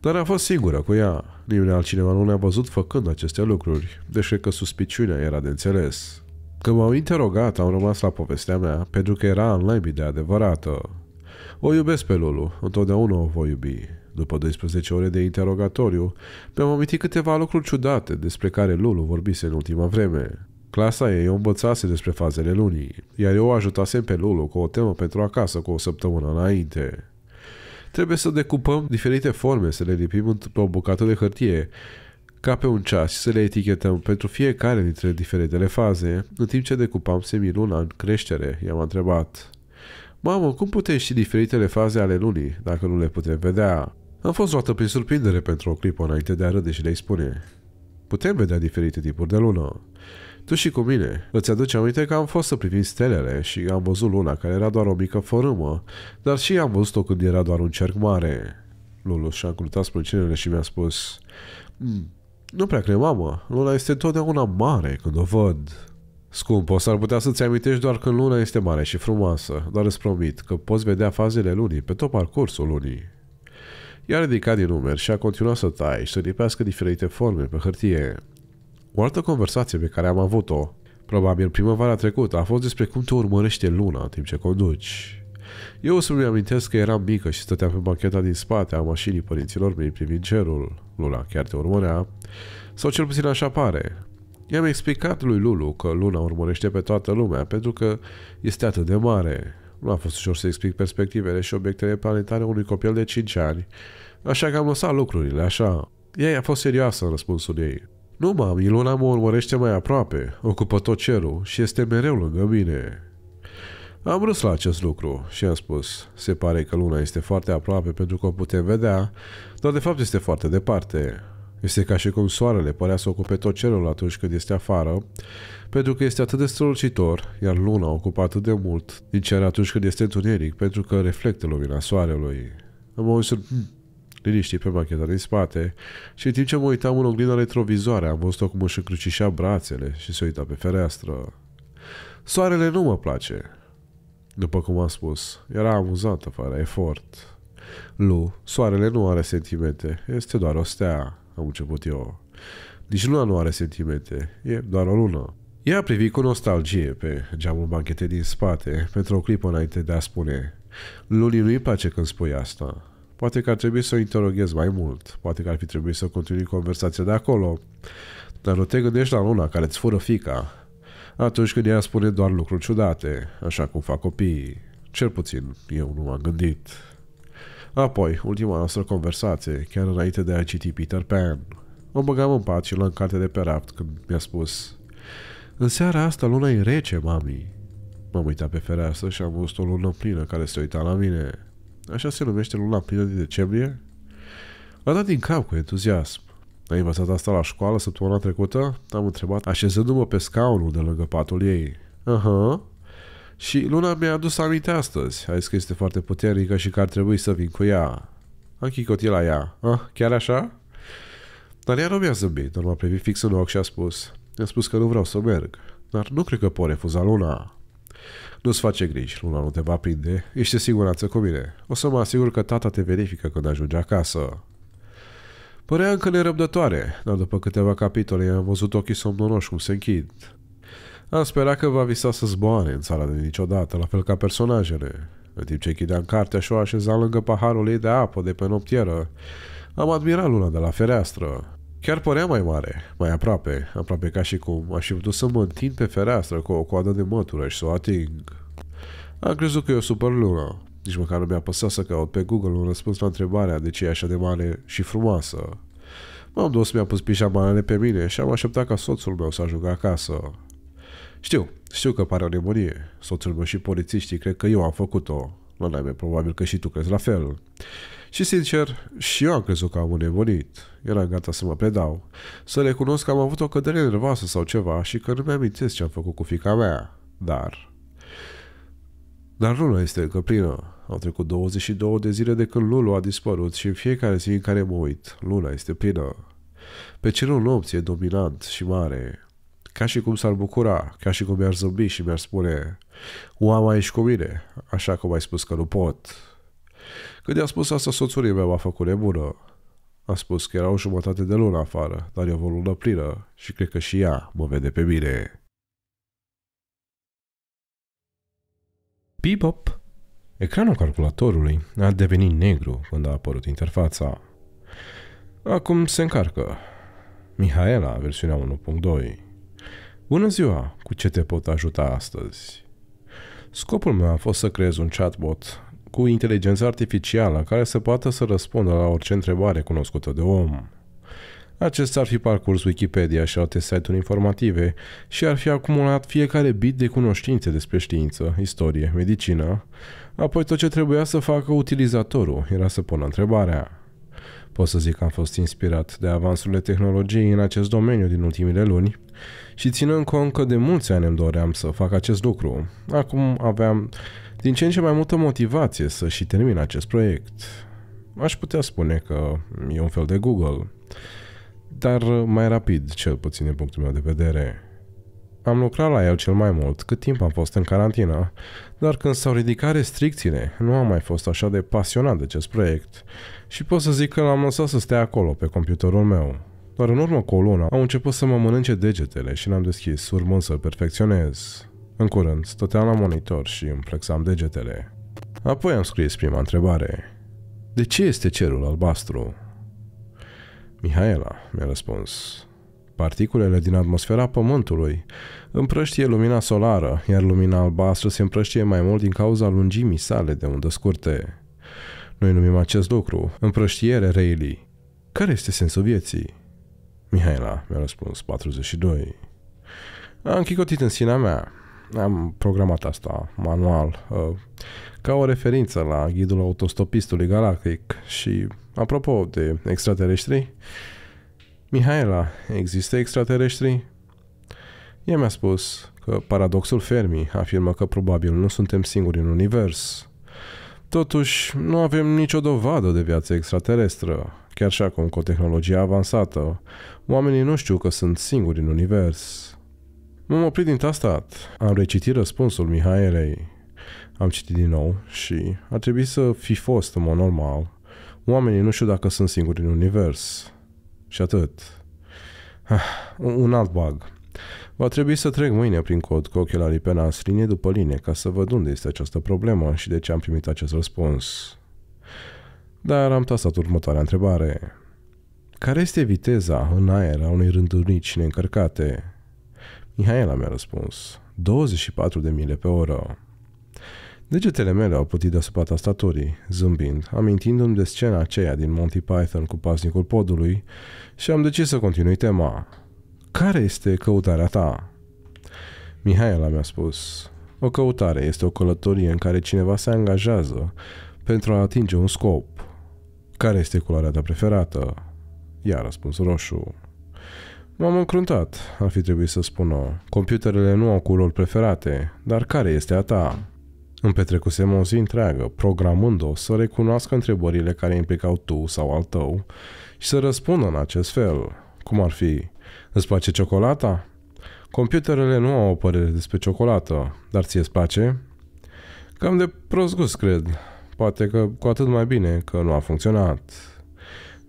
Dar a fost singură cu ea. Nimeni altcineva nu ne-a văzut făcând aceste lucruri, deși că suspiciunea era de înțeles. Când m-au interogat, am rămas la povestea mea, pentru că era în limbi de adevărată. O iubesc pe Lulu, întotdeauna o voi iubi. După 12 ore de interogatoriu, mi-am amintit câteva lucruri ciudate despre care Lulu vorbise în ultima vreme. Clasa ei o învățase despre fazele lunii, iar eu o ajutasem pe Lulu cu o temă pentru acasă cu o săptămână înainte. Trebuie să decupăm diferite forme, să le lipim într-o bucată de hârtie ca pe un ceas și să le etichetăm pentru fiecare dintre diferitele faze, în timp ce decupam semiluna în creștere, i-am întrebat. Mamă, cum putem ști diferitele faze ale lunii, dacă nu le putem vedea? Am fost luată prin surprindere pentru o clipă înainte de a râde și le spune. Putem vedea diferite tipuri de lună. Tu și cu mine. Îți aduce aminte că am fost să privim stelele și am văzut luna care era doar o mică fărâmă, dar și am văzut-o când era doar un cerc mare. Lulu și-a încrutat sprâncenele și mi-a spus hmm, nu prea cred, mamă. Luna este totdeauna mare când o văd. o s-ar putea să-ți amintești doar când luna este mare și frumoasă, dar îți promit că poți vedea fazele lunii pe tot parcursul lunii. I-a ridicat din numeri și a continuat să tai și să lipească diferite forme pe hârtie. O altă conversație pe care am avut-o, probabil primăvara trecută, a fost despre cum te urmărește luna în timp ce conduci. Eu să-mi amintesc că eram mică și stăteam pe bancheta din spate a mașinii părinților mei privind cerul. Luna chiar te urmărea, sau cel puțin așa pare. I-am explicat lui Lulu că luna urmărește pe toată lumea pentru că este atât de mare. Nu a fost ușor să explic perspectivele și obiectele planetare unui copil de 5 ani, așa că am lăsat lucrurile așa. Ea a fost serioasă în răspunsul ei. Nu, mami, luna mă urmărește mai aproape, ocupă tot cerul și este mereu lângă mine. Am râs la acest lucru și am spus, se pare că luna este foarte aproape pentru că o putem vedea, dar de fapt este foarte departe. Este ca și cum soarele părea să ocupe tot cerul atunci când este afară, pentru că este atât de strălucitor, iar luna ocupă atât de mult din cer atunci când este întuneric, pentru că reflectă lumina soarelui. Am hmm, momentul liniștit pe macheta din spate și în timp ce mă uitam în oglinda retrovizoare, am văzut-o cum își încrucișa brațele și se uita pe fereastră. Soarele nu mă place, după cum am spus. Era amuzantă fără efort. Lu, soarele nu are sentimente, este doar o stea am început eu. Deci luna nu are sentimente, e doar o lună. Ea privi cu nostalgie pe geamul banchetei din spate pentru o clipă înainte de a spune Lunii nu-i place când spui asta. Poate că ar trebui să o interoghez mai mult, poate că ar fi trebuit să continui conversația de acolo, dar nu te gândești la luna care îți fură fica atunci când ea spune doar lucruri ciudate, așa cum fac copiii. Cel puțin eu nu m-am gândit. Apoi, ultima noastră conversație, chiar înainte de a citi Peter Pan. Mă băgam în pat și l-am carte de pe rapt când mi-a spus În seara asta luna e rece, mami. M-am uitat pe fereastră și am văzut o lună plină care se uita la mine. Așa se numește luna plină din decembrie? L-a dat din cap cu entuziasm. Ai învățat asta la școală săptămâna trecută? Am întrebat, așezându-mă pe scaunul de lângă patul ei. Aha, uh-huh. Și Luna mi-a adus aminte astăzi. Ai zis că este foarte puternică și că ar trebui să vin cu ea. Am chicotit la ea. Ah, chiar așa? Dar ea nu mi-a zâmbit, dar m-a privit fix în ochi și a spus. Mi-a spus că nu vreau să merg. Dar nu cred că pot refuza Luna. Nu-ți face griji, Luna nu te va prinde. Ești siguranță cu mine. O să mă asigur că tata te verifică când ajunge acasă. Părea încă nerăbdătoare, dar după câteva capitole am văzut ochii somnonoși cum se închid. Am sperat că va visa să zboare în țara de niciodată, la fel ca personajele. În timp ce în cartea și o așeza lângă paharul ei de apă de pe noptieră, am admirat luna de la fereastră. Chiar părea mai mare, mai aproape, aproape ca și cum aș fi putut să mă întind pe fereastră cu o coadă de mătură și să o ating. Am crezut că e o super lună. Nici măcar nu mi-a păsat să caut pe Google un răspuns la întrebarea de ce e așa de mare și frumoasă. M-am dus, mi-am pus pijamalele pe mine și am așteptat ca soțul meu să ajungă acasă. Știu, știu că pare o nebunie. Soțul meu și polițiștii cred că eu am făcut-o. Nu mai probabil că și tu crezi la fel. Și sincer, și eu am crezut că am nebunit. Eram gata să mă predau. Să le cunosc că am avut o cădere nervoasă sau ceva și că nu mi am ce am făcut cu fica mea. Dar... Dar luna este încă plină. Au trecut 22 de zile de când Lulu a dispărut și în fiecare zi în care mă uit, luna este plină. Pe cerul nopții e dominant și mare, ca și cum s-ar bucura, ca și cum mi-ar zâmbi și mi-ar spune Oama, ești cu mine, așa cum ai spus că nu pot. Când i-a spus asta, soțului meu m-a făcut nebună. A spus că era o jumătate de lună afară, dar eu o lună plină și cred că și ea mă vede pe mine. Pipop! Ecranul calculatorului a devenit negru când a apărut interfața. Acum se încarcă. Mihaela, versiunea 1.2 Bună ziua! Cu ce te pot ajuta astăzi? Scopul meu a fost să creez un chatbot cu inteligență artificială care să poată să răspundă la orice întrebare cunoscută de om. Acesta ar fi parcurs Wikipedia și alte site-uri informative și ar fi acumulat fiecare bit de cunoștințe despre știință, istorie, medicină. Apoi tot ce trebuia să facă utilizatorul era să pună întrebarea. Pot să zic că am fost inspirat de avansurile tehnologiei în acest domeniu din ultimile luni și ținând cont că de mulți ani îmi doream să fac acest lucru, acum aveam din ce în ce mai multă motivație să și termin acest proiect. Aș putea spune că e un fel de Google, dar mai rapid, cel puțin din punctul meu de vedere. Am lucrat la el cel mai mult cât timp am fost în carantină, dar când s-au ridicat restricțiile, nu am mai fost așa de pasionat de acest proiect și pot să zic că l-am lăsat să stea acolo pe computerul meu. Doar în urmă cu o lună au început să mă mănânce degetele și l-am deschis, urmând să perfecționez. În curând, stăteam la monitor și îmi flexam degetele. Apoi am scris prima întrebare. De ce este cerul albastru? Mihaela mi-a răspuns. Particulele din atmosfera Pământului împrăștie lumina solară, iar lumina albastră se împrăștie mai mult din cauza lungimii sale de undă scurte. Noi numim acest lucru împrăștiere Rayleigh. Care este sensul vieții? Mihaela mi-a răspuns 42. Am chicotit în sinea mea. Am programat asta manual, ă, ca o referință la ghidul autostopistului galactic și, apropo de extraterestri, Mihaela, există extraterestri? Ea mi-a spus că paradoxul Fermi afirmă că probabil nu suntem singuri în univers. Totuși, nu avem nicio dovadă de viață extraterestră. Chiar și acum, cu o tehnologie avansată, oamenii nu știu că sunt singuri în univers. M-am oprit din tastat. Am recitit răspunsul Mihaelei. Am citit din nou și ar trebui să fi fost, în mod normal. Oamenii nu știu dacă sunt singuri în univers. Și atât. Ah, un alt bug. Va trebui să trec mâine prin cod cu ochelarii pe nas, linie după linie, ca să văd unde este această problemă și de ce am primit acest răspuns. Dar am tasat următoarea întrebare. Care este viteza în aer a unei rândurnici neîncărcate? Mihaela mi-a răspuns. 24 de mile pe oră. Degetele mele au pătit deasupra tastaturii, zâmbind, amintindu-mi de scena aceea din Monty Python cu paznicul podului și am decis să continui tema. Care este căutarea ta? Mihaela mi-a spus, o căutare este o călătorie în care cineva se angajează pentru a atinge un scop. Care este culoarea ta preferată? Ea a răspuns roșu. M-am încruntat, ar fi trebuit să spună. Computerele nu au culori preferate, dar care este a ta? Îmi petrecusem o zi întreagă, programând-o să recunoască întrebările care implicau tu sau al tău și să răspundă în acest fel. Cum ar fi? Îți place ciocolata? Computerele nu au o părere despre ciocolată, dar ți-e place? Cam de prost gust, cred. Poate că cu atât mai bine că nu a funcționat.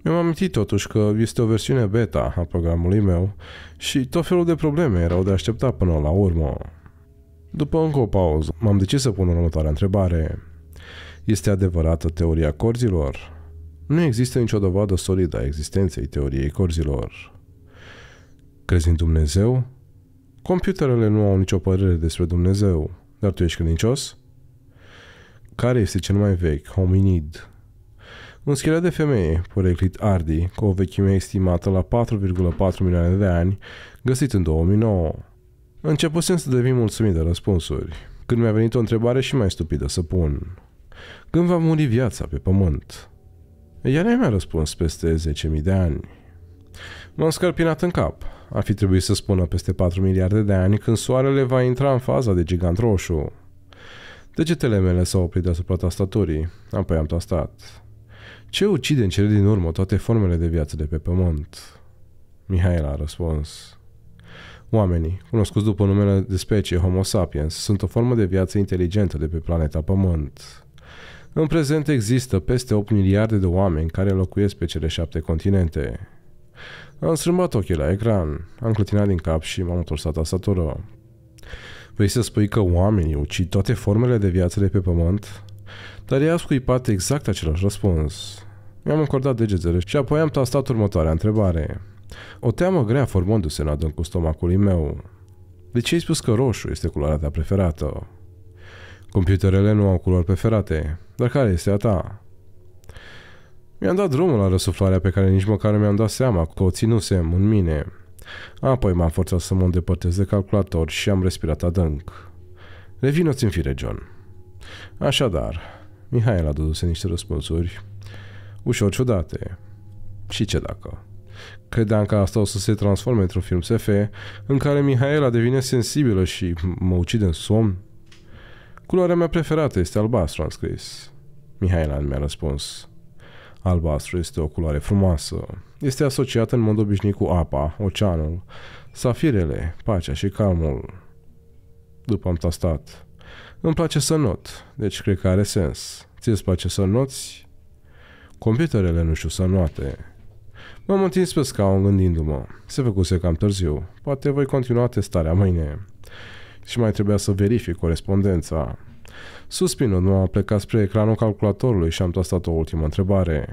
Mi-am amintit totuși că este o versiune beta a programului meu și tot felul de probleme erau de așteptat până la urmă. După încă o pauză, m-am decis să pun următoarea întrebare. Este adevărată teoria corzilor? Nu există nicio dovadă solidă a existenței teoriei corzilor. Crezi în Dumnezeu? Computerele nu au nicio părere despre Dumnezeu, dar tu ești credincios? Care este cel mai vechi hominid? Un schelet de femeie, poreclit Ardi, cu o vechime estimată la 4,4 milioane de ani, găsit în 2009. Începusem să devin mulțumit de răspunsuri, când mi-a venit o întrebare și mai stupidă să pun. Când va muri viața pe pământ? Ea nu mi-a răspuns peste 10.000 de ani. M-am scărpinat în cap. Ar fi trebuit să spună peste 4 miliarde de ani când soarele va intra în faza de gigant roșu. Degetele mele s-au oprit deasupra tastaturii, apoi am tastat. Ce ucide în cele din urmă toate formele de viață de pe pământ? Mihaela a răspuns. Oamenii, cunoscuți după numele de specie Homo sapiens, sunt o formă de viață inteligentă de pe planeta Pământ. În prezent există peste 8 miliarde de oameni care locuiesc pe cele șapte continente. Am strâmbat ochii la ecran, am clătinat din cap și m-am întors la tastatură. Vrei să spui că oamenii ucid toate formele de viață de pe pământ? Dar ea a scuipat exact același răspuns. Mi-am încordat degetele și apoi am tastat următoarea întrebare. O teamă grea formându-se în adâncul stomacului meu. De ce ai spus că roșu este culoarea ta preferată? Computerele nu au culori preferate, dar care este a ta? Mi-am dat drumul la răsuflarea pe care nici măcar mi-am dat seama că o ținusem în mine. Apoi m-am forțat să mă îndepărtez de calculator și am respirat adânc. Revino-ți în fire, John. Așadar, Mihail a dăduse niște răspunsuri ușor ciudate. Și ce dacă? Credeam că asta o să se transforme într-un film SF în care Mihaela devine sensibilă și mă ucide în somn. Culoarea mea preferată este albastru, am scris. Mihaela mi-a răspuns. Albastru este o culoare frumoasă. Este asociată în mod obișnuit cu apa, oceanul, safirele, pacea și calmul. După am tastat. Îmi place să not, deci cred că are sens. Ți-ți place să noți? Computerele nu știu să noate. M-am întins pe scaun gândindu-mă. Se făcuse cam târziu. Poate voi continua testarea mâine. Și mai trebuia să verific corespondența. Suspinul nu a plecat spre ecranul calculatorului și am tastat o ultimă întrebare.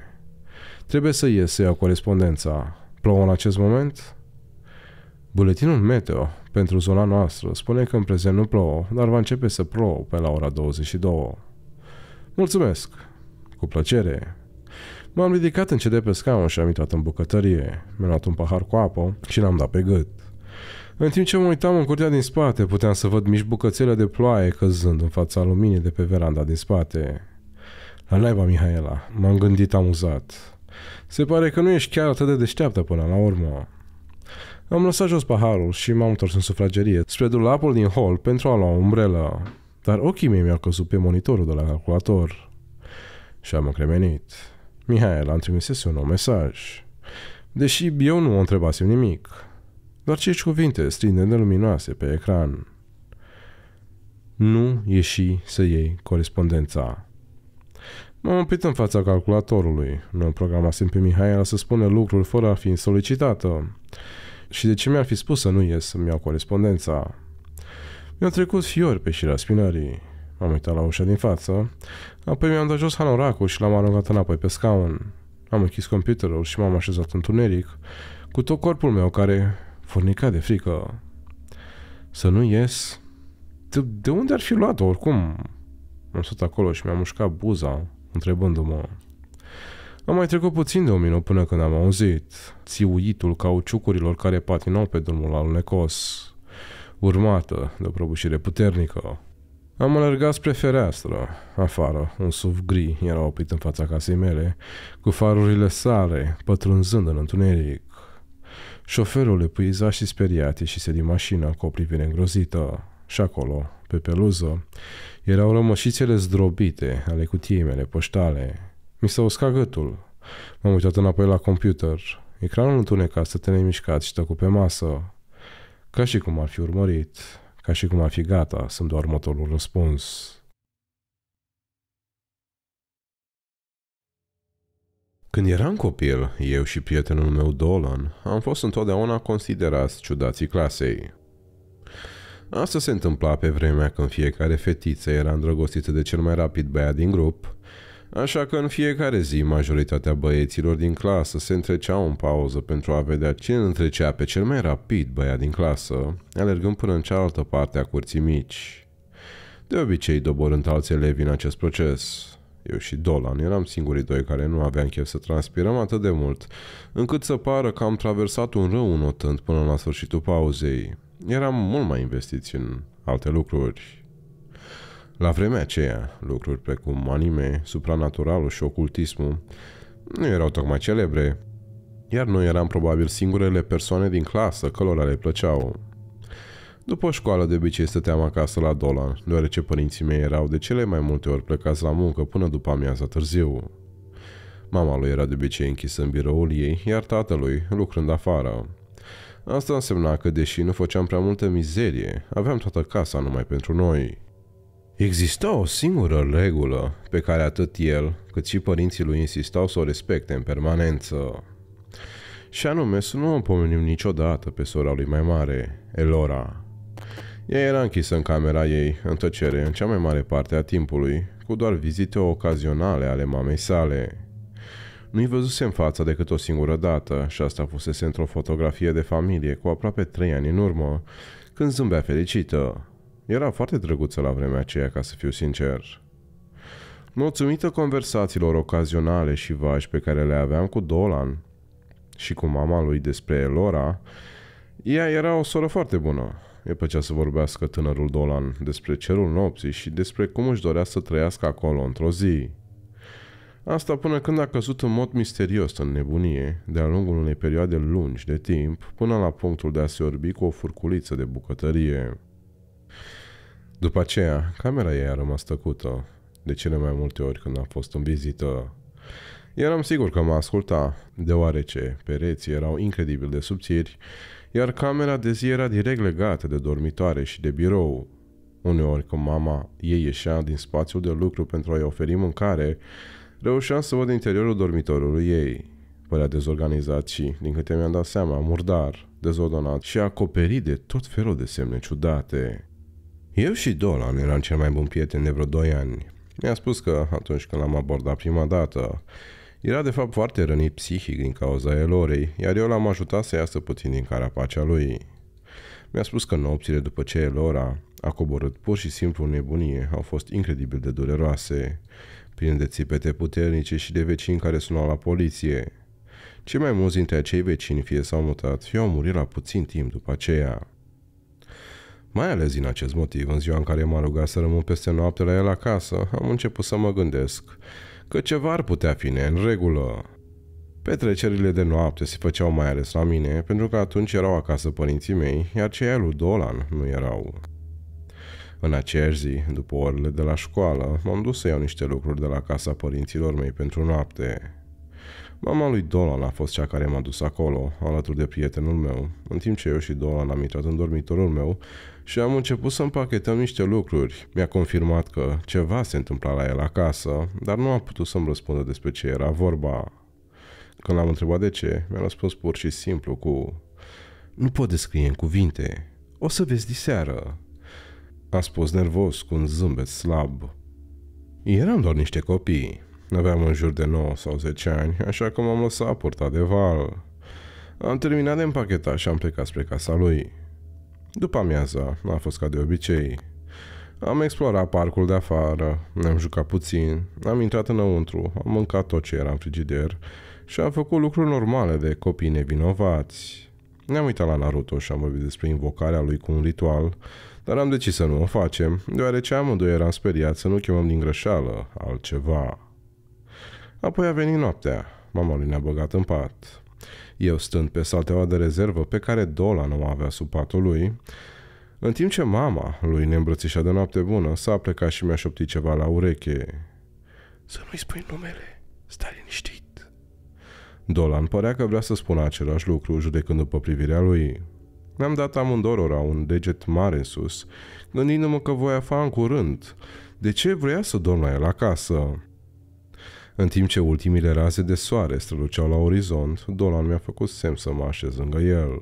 Trebuie să ies să iau corespondența. Plouă în acest moment? Buletinul meteo pentru zona noastră spune că în prezent nu plouă, dar va începe să plouă pe la ora 22. Mulțumesc! Cu plăcere! M-am ridicat încet pe scaun și am intrat în bucătărie. Mi-am luat un pahar cu apă și l-am dat pe gât. În timp ce mă uitam în curtea din spate, puteam să văd mici bucățele de ploaie căzând în fața luminii de pe veranda din spate. La naiba, Mihaela, m-am gândit amuzat. Se pare că nu ești chiar atât de deșteaptă până la urmă. Am lăsat jos paharul și m-am întors în sufragerie, spre dulapul din hol pentru a lua o umbrelă. Dar ochii mei mi-au căzut pe monitorul de la calculator. Și am încremenit. Mihaela îmi trimisese un nou mesaj. Deși eu nu o întrebasem nimic, doar cinci cuvinte de luminoase pe ecran. Nu ieși să iei corespondența. M-am oprit în fața calculatorului. Nu programasem pe Mihaela să spună lucruri fără a fi solicitată. Și de ce mi-ar fi spus să nu ies să-mi iau corespondența? Mi-au trecut fiori pe șira spinării. M-am uitat la ușa din față, apoi mi-am dat jos hanoracul și l-am aruncat înapoi pe scaun. Am închis computerul și m-am așezat în tuneric, cu tot corpul meu care furnica de frică. Să nu ies? De, de unde ar fi luat-o oricum? Am stat acolo și mi-am mușcat buza, întrebându-mă. Am mai trecut puțin de o minut până când am auzit țiuitul cauciucurilor care patinau pe drumul alunecos, urmată de o prăbușire puternică. Am alergat spre fereastră, afară, un suf gri era oprit în fața casei mele, cu farurile sare, pătrunzând în întuneric. Șoferul puiza și speriat se din mașină cu o privire îngrozită. Și acolo, pe peluză, erau rămășițele zdrobite ale cutiei mele poștale. Mi s-a uscat gâtul. M-am uitat înapoi la computer. Ecranul întunecat stătea nemișcat și tăcu pe masă. Ca și cum ar fi urmărit ca și cum a fi gata, sunt doar următorul răspuns. Când eram copil, eu și prietenul meu Dolan am fost întotdeauna considerați ciudații clasei. Asta se întâmpla pe vremea când fiecare fetiță era îndrăgostită de cel mai rapid băiat din grup Așa că în fiecare zi majoritatea băieților din clasă se întreceau în pauză pentru a vedea cine întrecea pe cel mai rapid băiat din clasă, alergând până în cealaltă parte a curții mici. De obicei doborând alți elevi în acest proces. Eu și Dolan eram singurii doi care nu aveam chef să transpirăm atât de mult, încât să pară că am traversat un râu notând până la sfârșitul pauzei. Eram mult mai investiți în alte lucruri. La vremea aceea, lucruri precum anime, supranaturalul și ocultismul nu erau tocmai celebre, iar noi eram probabil singurele persoane din clasă călora le plăceau. După școală de obicei stăteam acasă la Dolan, deoarece părinții mei erau de cele mai multe ori plecați la muncă până după amiaza târziu. Mama lui era de obicei închisă în biroul ei, iar tatălui lucrând afară. Asta însemna că, deși nu făceam prea multă mizerie, aveam toată casa numai pentru noi – Exista o singură regulă pe care atât el cât și părinții lui insistau să o respecte în permanență. Și anume să nu o pomenim niciodată pe sora lui mai mare, Elora. Ea era închisă în camera ei, în tăcere, în cea mai mare parte a timpului, cu doar vizite ocazionale ale mamei sale. Nu-i văzuse în fața decât o singură dată și asta fusese într-o fotografie de familie cu aproape trei ani în urmă, când zâmbea fericită. Era foarte drăguță la vremea aceea, ca să fiu sincer. Mulțumită conversațiilor ocazionale și vași pe care le aveam cu Dolan și cu mama lui despre Elora, ea era o soră foarte bună. Îi plăcea să vorbească tânărul Dolan despre cerul nopții și despre cum își dorea să trăiască acolo într-o zi. Asta până când a căzut în mod misterios în nebunie, de-a lungul unei perioade lungi de timp, până la punctul de a se orbi cu o furculiță de bucătărie. După aceea, camera ei a rămas tăcută. De cele mai multe ori când a fost în vizită, eram sigur că mă asculta, deoarece pereții erau incredibil de subțiri, iar camera de zi era direct legată de dormitoare și de birou. Uneori când mama ei ieșea din spațiul de lucru pentru a-i oferi mâncare, reușeam să văd interiorul dormitorului ei. Părea dezorganizat și, din câte mi-am dat seama, murdar, dezordonat și acoperit de tot felul de semne ciudate. Eu și Dolan eram cel mai bun prieten de vreo 2 ani. Mi-a spus că atunci când l-am abordat prima dată, era de fapt foarte rănit psihic din cauza elorei, iar eu l-am ajutat să iasă puțin din carapacea lui. Mi-a spus că nopțile după ce Elora a coborât pur și simplu în nebunie au fost incredibil de dureroase, prin de țipete puternice și de vecini care sunau la poliție. Cei mai mulți dintre acei vecini fie s-au mutat, fie au murit la puțin timp după aceea. Mai ales din acest motiv, în ziua în care m-a rugat să rămân peste noapte la el acasă, am început să mă gândesc că ceva ar putea fi în regulă. Petrecerile de noapte se făceau mai ales la mine, pentru că atunci erau acasă părinții mei, iar cei ai lui Dolan nu erau. În aceeași zi, după orele de la școală, m-am dus să iau niște lucruri de la casa părinților mei pentru noapte. Mama lui Dolan a fost cea care m-a dus acolo, alături de prietenul meu, în timp ce eu și Dolan am intrat în dormitorul meu și am început să împachetăm niște lucruri. Mi-a confirmat că ceva se întâmpla la el acasă, dar nu a putut să-mi răspundă despre ce era vorba. Când l-am întrebat de ce, mi-a răspuns pur și simplu cu Nu pot descrie în cuvinte. O să vezi diseară. A spus nervos cu un zâmbet slab. Eram doar niște copii, Aveam în jur de 9 sau 10 ani, așa că m-am lăsat purta de val. Am terminat de împachetat și am plecat spre casa lui. După amiaza, a fost ca de obicei. Am explorat parcul de afară, ne-am jucat puțin, am intrat înăuntru, am mâncat tot ce era în frigider și am făcut lucruri normale de copii nevinovați. Ne-am uitat la Naruto și am vorbit despre invocarea lui cu un ritual, dar am decis să nu o facem, deoarece amândoi eram speriați să nu chemăm din greșeală altceva. Apoi a venit noaptea. Mama lui ne-a băgat în pat. Eu stând pe salteaua de rezervă pe care nu o avea sub patul lui, în timp ce mama lui ne îmbrățișa de noapte bună, s-a plecat și mi-a șoptit ceva la ureche. Să nu-i spui numele, stai liniștit. Dolan părea că vrea să spună același lucru, judecând după privirea lui. ne am dat amândorora un deget mare în sus, gândindu-mă că voi afla în curând. De ce vrea să dorm la el acasă? în timp ce ultimile raze de soare străluceau la orizont, Dolan mi-a făcut semn să mă așez lângă el.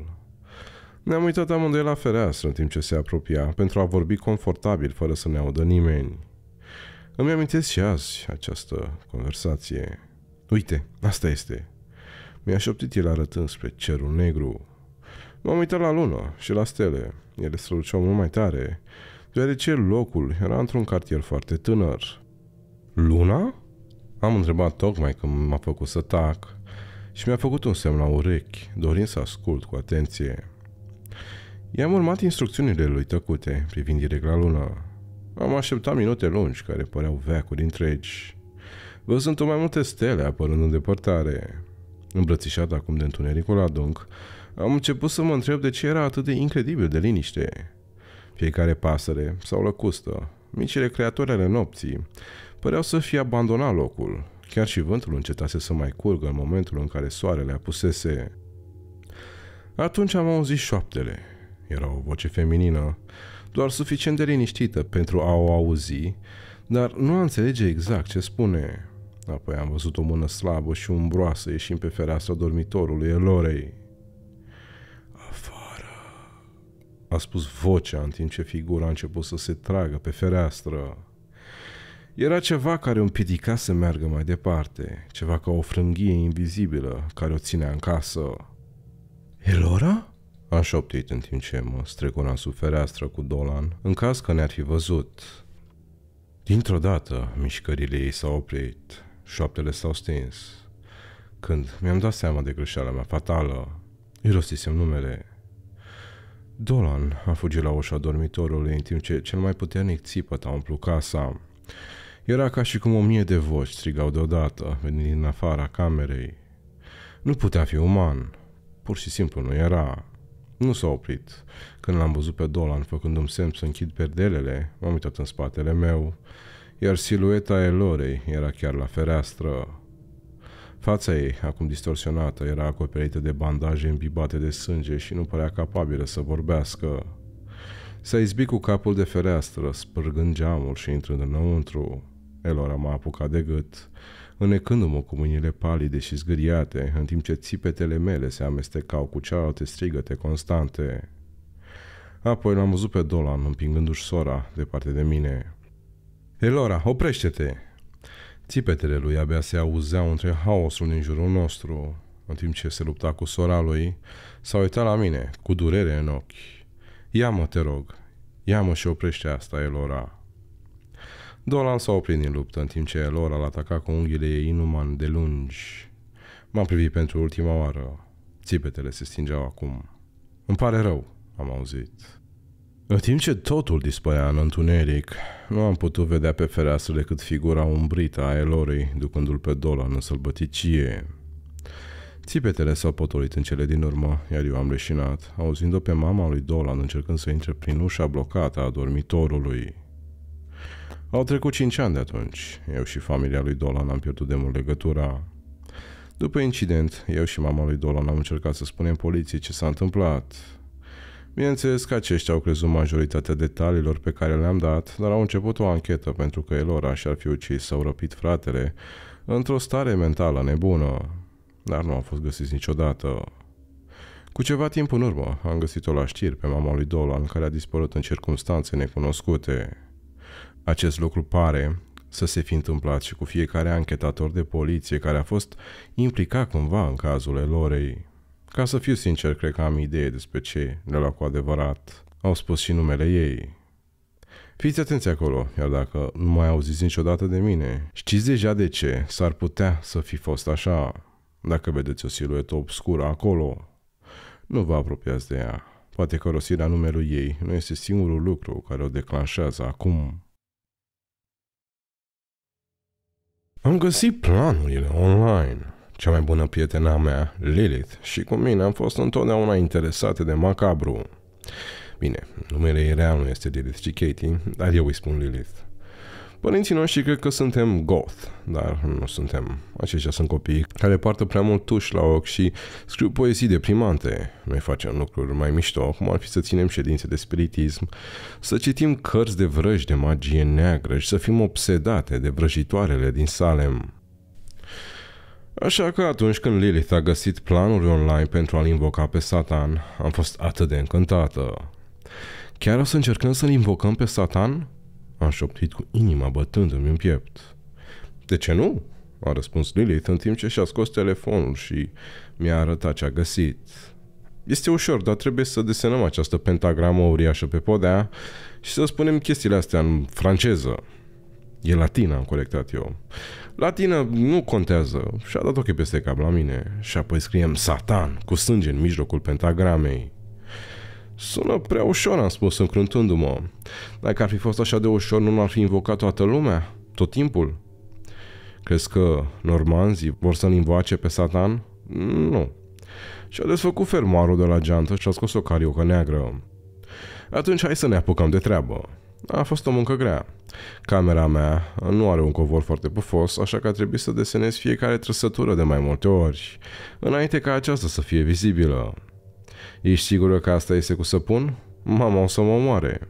Ne-am uitat amândoi la fereastră în timp ce se apropia, pentru a vorbi confortabil, fără să ne audă nimeni. Îmi amintesc și azi această conversație. Uite, asta este. Mi-a șoptit el arătând spre cerul negru. M-am uitat la lună și la stele. Ele străluceau mult mai tare, deoarece locul era într-un cartier foarte tânăr. Luna? Am întrebat tocmai când m-a făcut să tac și mi-a făcut un semn la urechi, dorind să ascult cu atenție. I-am urmat instrucțiunile lui tăcute, privind direct la lună. Am așteptat minute lungi, care păreau veacuri întregi, văzând mai multe stele apărând în depărtare. Îmbrățișat acum de întunericul adânc, am început să mă întreb de ce era atât de incredibil de liniște. Fiecare pasăre sau lăcustă, micile creatoare ale nopții, Păreau să fie abandonat locul. Chiar și vântul încetase să mai curgă în momentul în care soarele apusese. Atunci am auzit șoaptele. Era o voce feminină, doar suficient de liniștită pentru a o auzi, dar nu a înțelege exact ce spune. Apoi am văzut o mână slabă și umbroasă ieșind pe fereastra dormitorului Elorei. Afară, a spus vocea în timp ce figura a început să se tragă pe fereastră. Era ceva care o împiedica să meargă mai departe, ceva ca o frânghie invizibilă care o ținea în casă. Elora? Am șoptit în timp ce mă strecuna sub fereastră cu Dolan, în caz că ne-ar fi văzut. Dintr-o dată, mișcările ei s-au oprit, șoaptele s-au stins. Când mi-am dat seama de greșeala mea fatală, irosisem numele. Dolan a fugit la ușa dormitorului în timp ce cel mai puternic țipăt a umplut casa. Era ca și cum o mie de voci strigau deodată, venind din afara camerei. Nu putea fi uman. Pur și simplu nu era. Nu s-a oprit. Când l-am văzut pe Dolan făcând mi semn să închid perdelele, m-am uitat în spatele meu, iar silueta Elorei era chiar la fereastră. Fața ei, acum distorsionată, era acoperită de bandaje îmbibate de sânge și nu părea capabilă să vorbească. S-a izbit cu capul de fereastră, spărgând geamul și intrând înăuntru. Elora m-a apucat de gât, înecându-mă cu mâinile palide și zgâriate, în timp ce țipetele mele se amestecau cu cealaltă strigăte constante. Apoi l-am văzut pe Dolan împingându-și sora departe de mine. Elora, oprește-te! Țipetele lui abia se auzeau între haosul din jurul nostru. În timp ce se lupta cu sora lui, s-a uitat la mine, cu durere în ochi. Ia-mă, te rog, ia-mă și oprește asta, Elora. Dolan s-a oprit din luptă, în timp ce lor l atacat cu unghiile ei inuman de lungi. M-am privit pentru ultima oară. Țipetele se stingeau acum. Îmi pare rău, am auzit. În timp ce totul dispărea în întuneric, nu am putut vedea pe fereastră decât figura umbrită a Elorei, ducându-l pe Dolan în sălbăticie. Țipetele s-au potolit în cele din urmă, iar eu am leșinat, auzind-o pe mama lui Dolan încercând să intre prin ușa blocată a dormitorului. Au trecut 5 ani de atunci. Eu și familia lui Dolan am pierdut de mult legătura. După incident, eu și mama lui Dolan am încercat să spunem poliției ce s-a întâmplat. Bineînțeles că aceștia au crezut majoritatea detaliilor pe care le-am dat, dar au început o anchetă pentru că ora și-ar fi ucis sau răpit fratele într-o stare mentală nebună, dar nu au fost găsiți niciodată. Cu ceva timp în urmă, am găsit-o la știri pe mama lui Dolan, care a dispărut în circunstanțe necunoscute. Acest lucru pare să se fi întâmplat și cu fiecare anchetator de poliție care a fost implicat cumva în cazul Elorei. Ca să fiu sincer, cred că am idee despre ce le lua cu adevărat. Au spus și numele ei. Fiți atenți acolo, iar dacă nu mai auziți niciodată de mine, știți deja de ce s-ar putea să fi fost așa. Dacă vedeți o siluetă obscură acolo, nu vă apropiați de ea. Poate că rosirea numelui ei nu este singurul lucru care o declanșează acum. Am găsit planurile online. Cea mai bună prietena mea, Lilith, și cu mine am fost întotdeauna interesate de macabru. Bine, numele ei real nu este Lilith, ci Katie, dar eu îi spun Lilith. Părinții noștri cred că suntem goth, dar nu suntem. Aceștia sunt copii care poartă prea mult tuș la ochi și scriu poezii deprimante. Noi facem lucruri mai mișto, cum ar fi să ținem ședințe de spiritism, să citim cărți de vrăji de magie neagră și să fim obsedate de vrăjitoarele din Salem. Așa că atunci când Lilith a găsit planuri online pentru a-l invoca pe Satan, am fost atât de încântată. Chiar o să încercăm să-l invocăm pe Satan? Am șoptit cu inima bătându-mi în piept. De ce nu? A răspuns Lilith în timp ce și-a scos telefonul și mi-a arătat ce a găsit. Este ușor, dar trebuie să desenăm această pentagramă uriașă pe podea și să spunem chestiile astea în franceză. E latină, am corectat eu. Latină nu contează. Și-a dat ochii peste cap la mine. Și apoi scriem Satan cu sânge în mijlocul pentagramei. Sună prea ușor, am spus încruntându-mă. Dacă ar fi fost așa de ușor, nu ar fi invocat toată lumea, tot timpul. Crezi că normanzii vor să-l invoace pe Satan? Nu. Și-a desfăcut fermoarul de la geantă și a scos o cariocă neagră. Atunci hai să ne apucăm de treabă. A fost o muncă grea. Camera mea nu are un covor foarte pufos, așa că a trebuit să desenez fiecare trăsătură de mai multe ori, înainte ca aceasta să fie vizibilă. Ești sigură că asta este cu săpun? Mama o să mă omoare.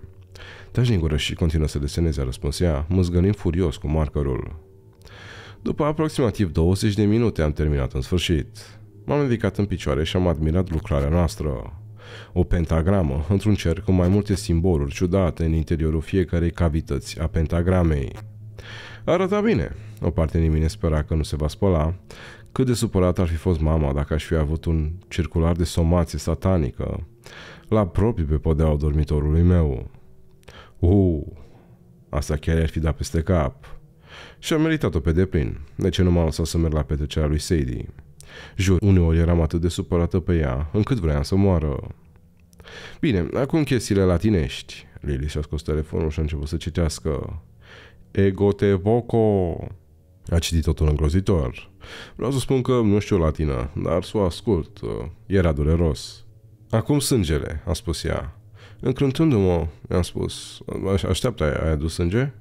Taci din gură și continuă să deseneze, a răspuns ea, mâzgălind furios cu markerul. După aproximativ 20 de minute am terminat în sfârșit. M-am ridicat în picioare și am admirat lucrarea noastră. O pentagramă, într-un cer cu mai multe simboluri ciudate în interiorul fiecarei cavități a pentagramei. Arăta bine. O parte din mine spera că nu se va spăla, cât de supărat ar fi fost mama dacă aș fi avut un circular de somație satanică la propriu pe podeaua dormitorului meu. Uuu, asta chiar ar fi dat peste cap. Și a meritat-o pe deplin, de ce nu m-a lăsat să merg la petrecerea lui Sadie. Jur, uneori eram atât de supărată pe ea, încât vreau să moară. Bine, acum chestiile latinești. Lily și-a scos telefonul și a început să citească. Ego te voco! A citit totul îngrozitor. Vreau să spun că nu știu latină, dar s o ascult. Era dureros. Acum sângele, a spus ea. Încruntându-mă, i-am spus, așteaptă, ai adus sânge?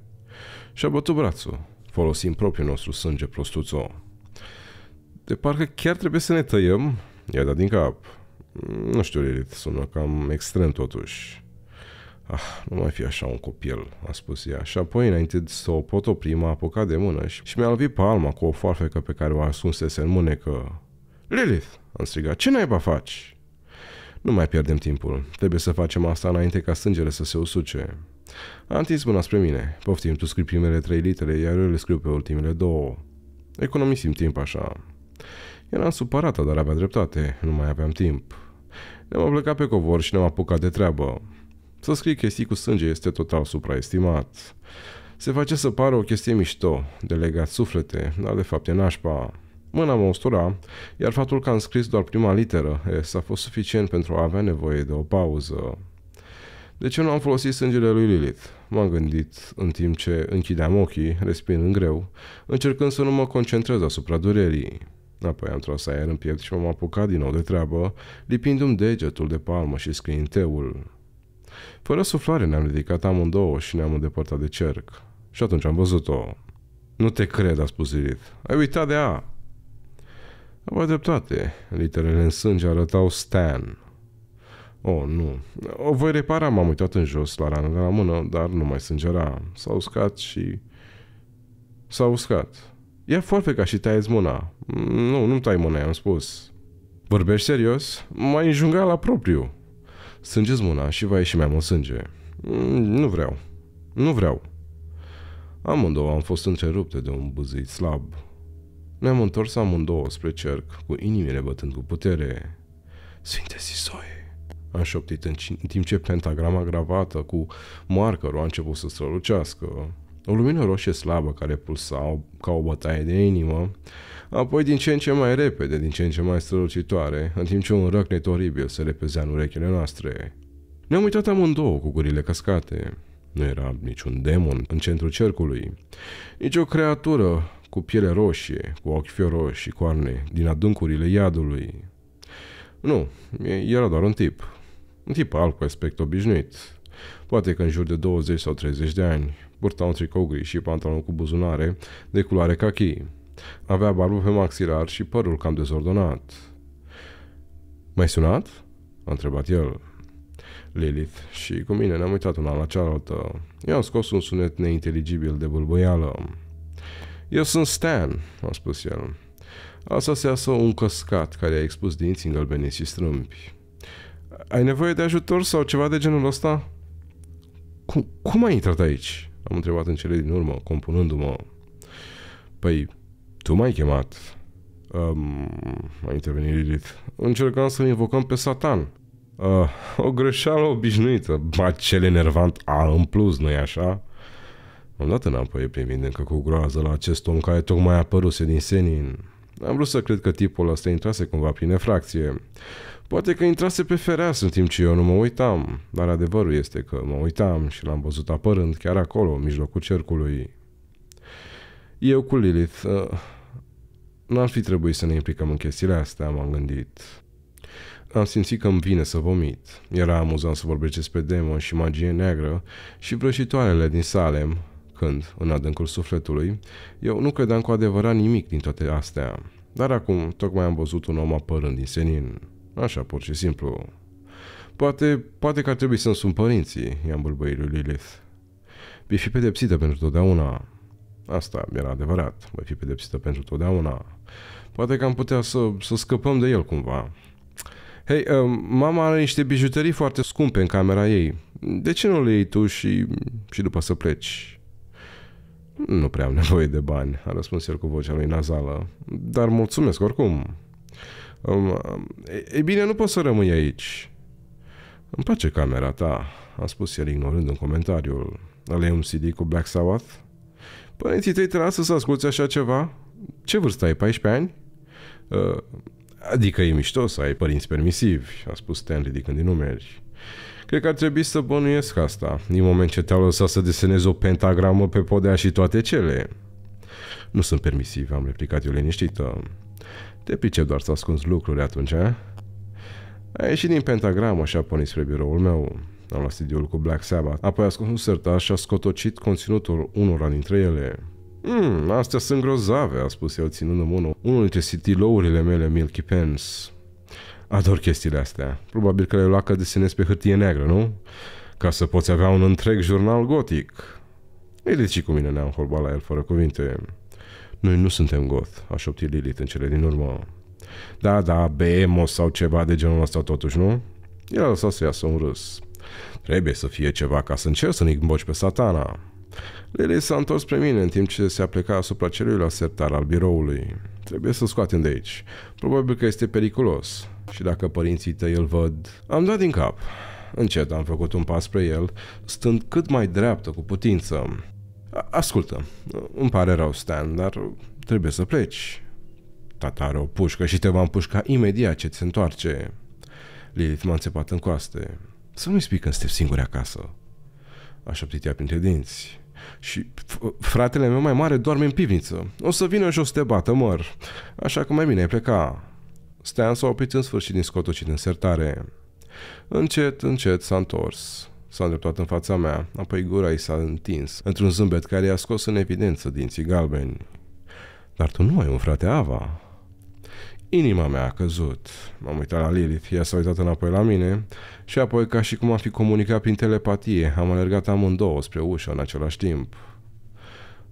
Și-a bătut brațul. Folosim propriul nostru sânge, prostuțo. De parcă chiar trebuie să ne tăiem, i-a dat din cap. Nu știu, Lilith, sună cam extrem totuși. Ah, nu mai fi așa un copil, a spus ea. Și apoi, înainte să o pot opri, m-a apucat de mână și, și mi-a lovit palma cu o foarfecă pe care o ascunsese în mânecă. Lilith, am strigat, ce naiba faci? Nu mai pierdem timpul. Trebuie să facem asta înainte ca sângele să se usuce. A întins mâna spre mine. Poftim, tu scrii primele trei litere, iar eu le scriu pe ultimele două. Economisim timp așa. Eram supărată, dar avea dreptate. Nu mai aveam timp. Ne-am plecat pe covor și ne-am apucat de treabă. Să scrii chestii cu sânge este total supraestimat. Se face să pară o chestie mișto, de legat suflete, dar de fapt e nașpa. Mâna mă ustura, iar faptul că am scris doar prima literă S a fost suficient pentru a avea nevoie de o pauză. De ce nu am folosit sângele lui Lilith? M-am gândit în timp ce închideam ochii, respirând în greu, încercând să nu mă concentrez asupra durerii. Apoi am tras aer în piept și m-am apucat din nou de treabă, lipindu-mi degetul de palmă și scriind teul. Fără suflare ne-am ridicat amândouă și ne-am îndepărtat de cerc. Și atunci am văzut-o. Nu te cred, a spus Lilith. Ai uitat de A. Avea dreptate. Literele în sânge arătau Stan. Oh, nu. O voi repara, m-am uitat în jos la rana de la mână, dar nu mai sângera. S-a uscat și... S-a uscat. Ia ca și taieți mâna. Mm, nu, nu-mi tai mâna, i-am spus. Vorbești serios? M-ai la propriu. Sângeți mâna și va ieși mai mult sânge. Mm, nu vreau. Nu vreau. Amândouă am fost întrerupte de un buzit slab. Ne-am întors amândouă spre cerc, cu inimile bătând cu putere. Sfinte Sisoie, am șoptit în, în timp ce pentagrama gravată cu markerul a început să strălucească. O lumină roșie slabă care pulsa ca o bătaie de inimă apoi din ce în ce mai repede, din ce în ce mai strălucitoare, în timp ce un răcnet oribil se repezea în urechile noastre. Ne-am uitat amândouă cu gurile cascate. Nu era niciun demon în centrul cercului, nici o creatură cu piele roșie, cu ochi fioroși și coarne din adâncurile iadului. Nu, era doar un tip. Un tip alb cu aspect obișnuit. Poate că în jur de 20 sau 30 de ani purta un tricou gri și pantalon cu buzunare de culoare cachii. Avea barbă pe maxilar și părul cam dezordonat. Mai sunat?" a întrebat el. Lilith și cu mine ne-am uitat una la cealaltă. Eu am scos un sunet neinteligibil de bâlbâială. Eu sunt Stan," a spus el. Asta se iasă un căscat care a expus dinții îngălbeniți și strâmbi. Ai nevoie de ajutor sau ceva de genul ăsta?" Cum, cum ai intrat aici?" am întrebat în cele din urmă, compunându-mă. Păi, tu m-ai chemat. Um, a intervenit Lilith. Încercam să-l invocăm pe Satan. Uh, o greșeală obișnuită. cel enervant A în plus, nu-i așa? Am dat înapoi privind încă cu groază la acest om care tocmai apăruse din senin. Am vrut să cred că tipul ăsta intrase cumva prin efracție. Poate că intrase pe fereastră în timp ce eu nu mă uitam, dar adevărul este că mă uitam și l-am văzut apărând chiar acolo, în mijlocul cercului. Eu cu Lilith ah, N-ar fi trebuit să ne implicăm în chestiile astea, m-am gândit. Am simțit că îmi vine să vomit. Era amuzant să vorbesc despre demon și magie neagră și vrășitoarele din Salem, când, în adâncul sufletului, eu nu credeam cu adevărat nimic din toate astea. Dar acum tocmai am văzut un om apărând din senin. Așa, pur și simplu. Poate, poate că ar trebui să-mi sun părinții, i-am bărbăit lui Lilith. Vei fi pedepsită pentru totdeauna. Asta era adevărat, voi fi pedepsită pentru totdeauna. Poate că am putea să, să scăpăm de el cumva. Hei, um, mama are niște bijuterii foarte scumpe în camera ei. De ce nu le iei tu și, și după să pleci? Nu prea am nevoie de bani, a răspuns el cu vocea lui nazală. Dar mulțumesc oricum. Um, um, e bine, nu poți să rămâi aici. Îmi place camera ta, a spus el ignorând un comentariul. Alei un CD cu Black Sabbath? Părinții tăi te lasă să asculti așa ceva? Ce vârstă ai? 14 ani? Uh, adică e mișto să ai părinți permisivi, a spus Stan ridicând din numeri. Cred că ar trebui să bănuiesc asta, din moment ce te-au lăsat să desenezi o pentagramă pe podea și toate cele. Nu sunt permisiv, am replicat eu liniștită. Te pricep doar să ascunzi lucruri atunci, a? Ai ieșit din pentagramă și a pornit spre biroul meu. Am luat CD-ul cu Black Sabbath. Apoi a scos un sertar și a scotocit conținutul unora dintre ele. Mmm, astea sunt grozave, a spus el ținând în mână unul dintre CD-lourile mele Milky Pens. Ador chestiile astea. Probabil că le lua ca că desenezi pe hârtie neagră, nu? Ca să poți avea un întreg jurnal gotic. Ei deci cu mine ne-am holbat la el fără cuvinte. Noi nu suntem got. a șoptit Lilith în cele din urmă. Da, da, BMO sau ceva de genul ăsta totuși, nu? El a lăsat să iasă un râs. Trebuie să fie ceva ca să încerc să-l îmboci pe satana. Lily s-a întors spre mine în timp ce se apleca asupra celuilalt sertar al biroului. Trebuie să scoatem de aici. Probabil că este periculos. Și dacă părinții tăi îl văd... Am dat din cap. Încet am făcut un pas spre el, stând cât mai dreaptă cu putință. Ascultă, îmi pare rău, Stan, dar trebuie să pleci. Tata are o pușcă și te va împușca imediat ce ți se întoarce. Lilith m-a înțepat în coaste. Să nu-i spui că suntem singuri acasă. Așa ptitea printre dinți. Și fratele meu mai mare doarme în pivniță. O să vină și o să te bată, măr. Așa că mai bine ai pleca. Stan s-a oprit în sfârșit din scotocit în sertare. Încet, încet s-a întors. S-a îndreptat în fața mea, apoi gura i s-a întins, într-un zâmbet care i-a scos în evidență dinții galbeni. Dar tu nu ai un frate Ava. Inima mea a căzut. M-am uitat la Lilith, ea s-a uitat înapoi la mine și apoi ca și cum am fi comunicat prin telepatie, am alergat amândouă spre ușă în același timp.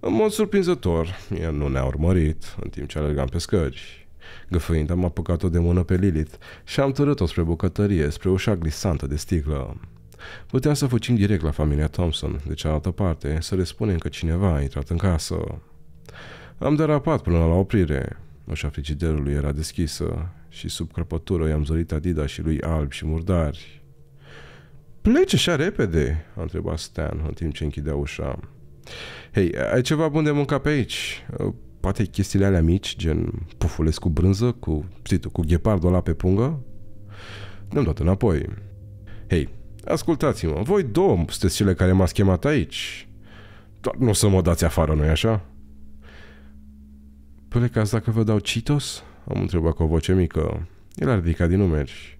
În mod surprinzător, el nu ne-a urmărit în timp ce alergam pe scări. Găfăind, am apucat-o de mână pe Lilith și am târât-o spre bucătărie, spre ușa glisantă de sticlă. Puteam să fucim direct la familia Thompson, de cealaltă parte, să le spunem că cineva a intrat în casă. Am derapat până la oprire. Ușa frigiderului era deschisă și sub crăpătură i-am zărit Adida și lui alb și murdari. Plece așa repede, a întrebat Stan în timp ce închidea ușa. Hei, ai ceva bun de mâncat pe aici? Uh, poate chestiile alea mici, gen pufulesc cu brânză, cu, știi tu, cu ghepardul ăla pe pungă? Ne-am dat înapoi. Hei, ascultați-mă, voi două sunteți cele care m-ați chemat aici. Doar nu o să mă dați afară, nu-i așa? Plecați dacă vă dau Citos? Am întrebat cu o voce mică. El a ridicat din numeri.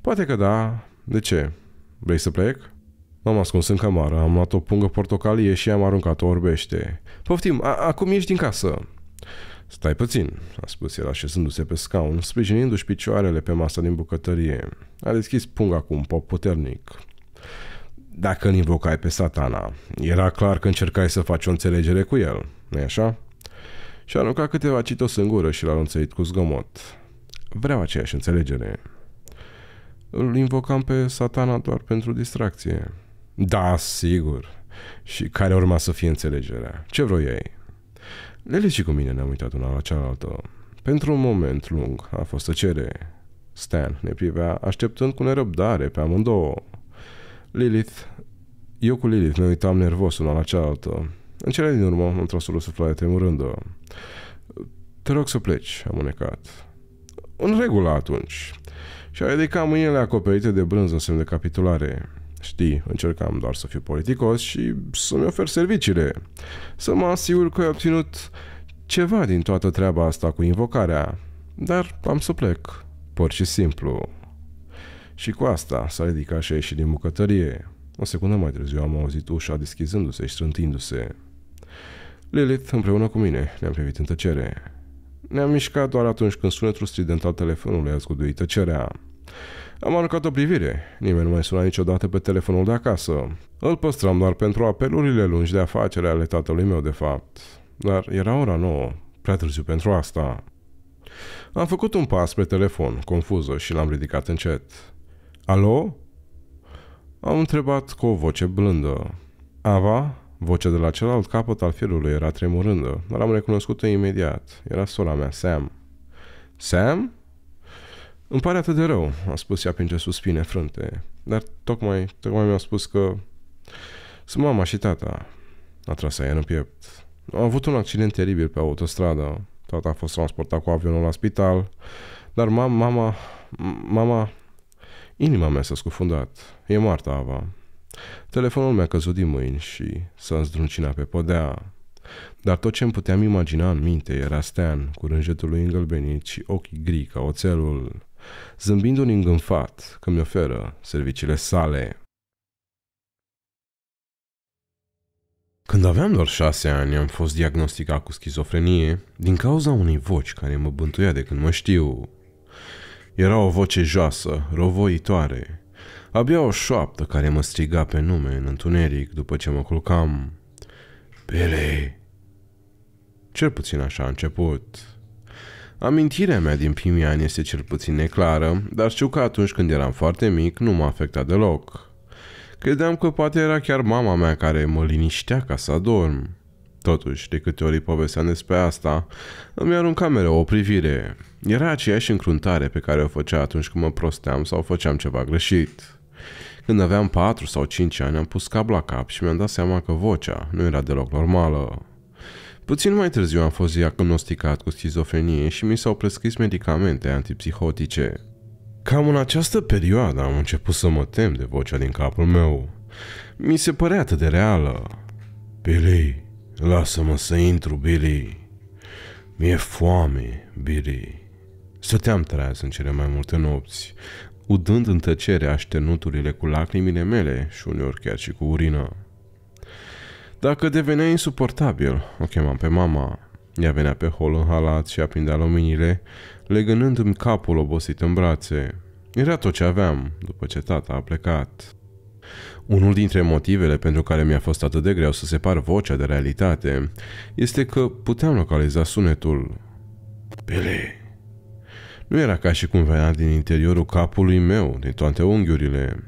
Poate că da. De ce? Vrei să plec? M-am ascuns în camară, am luat o pungă portocalie și am aruncat-o orbește. Poftim, acum ieși din casă. Stai puțin, a spus el așezându-se pe scaun, sprijinindu-și picioarele pe masa din bucătărie. A deschis punga cu un pop puternic. Dacă îl invocai pe satana, era clar că încercai să faci o înțelegere cu el, nu-i așa? Și a aruncat câteva citos în gură și l-a anunțăit cu zgomot. Vreau aceeași înțelegere. Îl invocam pe satana doar pentru distracție. Da, sigur. Și care urma să fie înțelegerea? Ce vrei ei? Lele și cu mine ne-am uitat una la cealaltă. Pentru un moment lung a fost tăcere. Stan ne privea așteptând cu nerăbdare pe amândouă. Lilith... Eu cu Lilith ne uitam nervos una la cealaltă. În cele din urmă, într-o suflare tremurândă. Te rog să pleci, am unecat. În regulă atunci și a ridicat mâinile acoperite de brânză în semn de capitulare. Știi, încercam doar să fiu politicos și să-mi ofer serviciile. Să mă asigur că ai obținut ceva din toată treaba asta cu invocarea. Dar am să plec, pur și simplu. Și cu asta s-a ridicat și a ieșit din bucătărie. O secundă mai târziu am auzit ușa deschizându-se și strântindu-se. Lilith împreună cu mine ne-am privit în tăcere. Ne-am mișcat doar atunci când sunetul strident al telefonului a zguduit tăcerea. Am aruncat o privire. Nimeni nu mai suna niciodată pe telefonul de acasă. Îl păstram doar pentru apelurile lungi de afacere ale tatălui meu, de fapt. Dar era ora nouă. Prea târziu pentru asta. Am făcut un pas pe telefon, confuză, și l-am ridicat încet. Alo? Am întrebat cu o voce blândă. Ava? Vocea de la celălalt capăt al firului era tremurândă, dar am recunoscut-o imediat. Era sora mea, Sam. Sam? Îmi pare atât de rău, a spus ea ce suspine frânte, dar tocmai, tocmai mi-a spus că sunt mama și tata. A tras aia în piept. A avut un accident teribil pe autostradă. Tata a fost transportat cu avionul la spital, dar mama, mama, mama, inima mea s-a scufundat. E moartă, Ava. Telefonul mi-a căzut din mâini și s-a zdruncinat pe podea. Dar tot ce îmi puteam imagina în minte era Stan, cu rânjetul lui îngălbenit și ochii gri ca oțelul, zâmbind un îngânfat că mi oferă serviciile sale. Când aveam doar șase ani, am fost diagnosticat cu schizofrenie din cauza unei voci care mă bântuia de când mă știu. Era o voce joasă, rovoitoare, Abia o șoaptă care mă striga pe nume în întuneric după ce mă culcam. Pele! Cel puțin așa a început. Amintirea mea din primii ani este cel puțin neclară, dar știu că atunci când eram foarte mic nu m-a afectat deloc. Credeam că poate era chiar mama mea care mă liniștea ca să adorm. Totuși, de câte ori povesteam despre asta, îmi arunca mereu o privire. Era aceeași încruntare pe care o făcea atunci când mă prosteam sau făceam ceva greșit. Când aveam 4 sau 5 ani, am pus cap la cap și mi-am dat seama că vocea nu era deloc normală. Puțin mai târziu am fost diagnosticat cu schizofrenie și mi s-au prescris medicamente antipsihotice. Cam în această perioadă am început să mă tem de vocea din capul meu. Mi se părea atât de reală. Billy, lasă-mă să intru, Billy. Mi-e foame, Billy. Stăteam treaz în cele mai multe nopți udând în tăcere aștenuturile cu lacrimile mele și uneori chiar și cu urină. Dacă devenea insuportabil, o chemam pe mama. Ea venea pe hol în halat și aprindea luminile, legănându-mi capul obosit în brațe. Era tot ce aveam, după ce tata a plecat. Unul dintre motivele pentru care mi-a fost atât de greu să separ vocea de realitate este că puteam localiza sunetul. Pele, nu era ca și cum venea din interiorul capului meu, din toate unghiurile.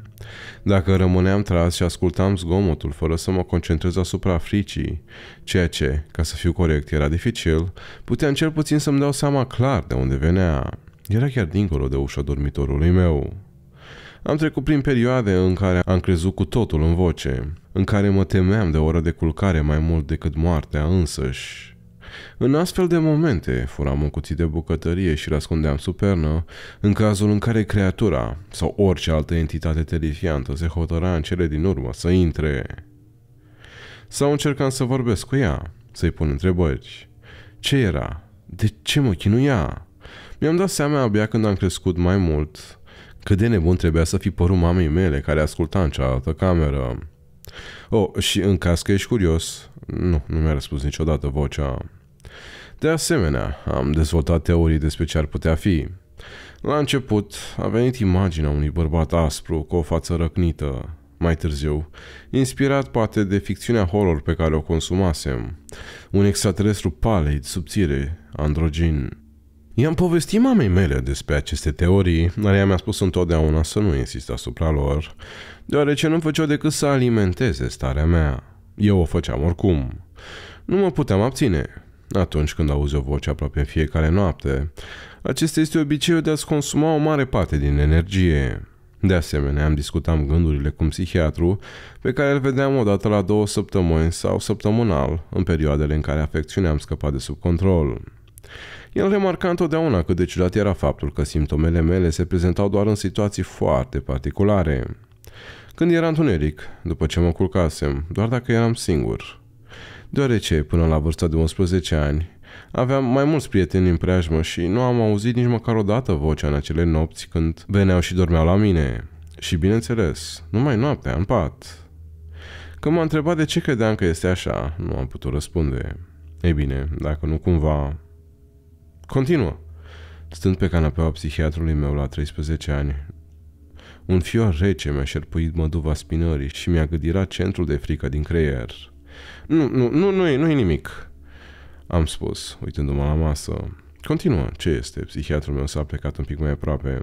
Dacă rămâneam tras și ascultam zgomotul fără să mă concentrez asupra fricii, ceea ce, ca să fiu corect, era dificil, puteam cel puțin să-mi dau seama clar de unde venea. Era chiar dincolo de ușa dormitorului meu. Am trecut prin perioade în care am crezut cu totul în voce, în care mă temeam de o oră de culcare mai mult decât moartea însăși. În astfel de momente, furam un cuțit de bucătărie și răscundeam supernă în cazul în care creatura sau orice altă entitate terifiantă se hotăra în cele din urmă să intre. Sau încercam să vorbesc cu ea, să-i pun întrebări. Ce era? De ce mă chinuia? Mi-am dat seama abia când am crescut mai mult cât de nebun trebuia să fi părut mamei mele care asculta în cealaltă cameră. Oh, și în caz că ești curios, nu, nu mi-a răspuns niciodată vocea. De asemenea, am dezvoltat teorii despre ce ar putea fi. La început, a venit imaginea unui bărbat aspru cu o față răcnită, mai târziu, inspirat poate de ficțiunea horror pe care o consumasem. Un extraterestru palid, subțire, androgin. I-am povestit mamei mele despre aceste teorii, dar ea mi-a spus întotdeauna să nu insist asupra lor, deoarece nu făceau decât să alimenteze starea mea. Eu o făceam oricum. Nu mă puteam abține atunci când auzi o voce aproape în fiecare noapte. Acesta este obiceiul de a-ți consuma o mare parte din energie. De asemenea, am discutat gândurile cu un psihiatru pe care îl vedeam odată la două săptămâni sau săptămânal, în perioadele în care afecțiunea am scăpat de sub control. El remarca întotdeauna cât de ciudat era faptul că simptomele mele se prezentau doar în situații foarte particulare. Când era întuneric, după ce mă culcasem, doar dacă eram singur, deoarece până la vârsta de 11 ani aveam mai mulți prieteni în preajmă și nu am auzit nici măcar o dată vocea în acele nopți când veneau și dormeau la mine. Și bineînțeles, numai noaptea, în pat. Când m-a întrebat de ce credeam că este așa, nu am putut răspunde. Ei bine, dacă nu cumva... Continuă! Stând pe canapeaua psihiatrului meu la 13 ani, un fior rece mi-a șerpuit măduva spinării și mi-a gâdirat centrul de frică din creier. Nu, nu, nu, nu, e, nu e nimic, am spus, uitându-mă la masă. Continuă, ce este? Psihiatrul meu s-a plecat un pic mai aproape.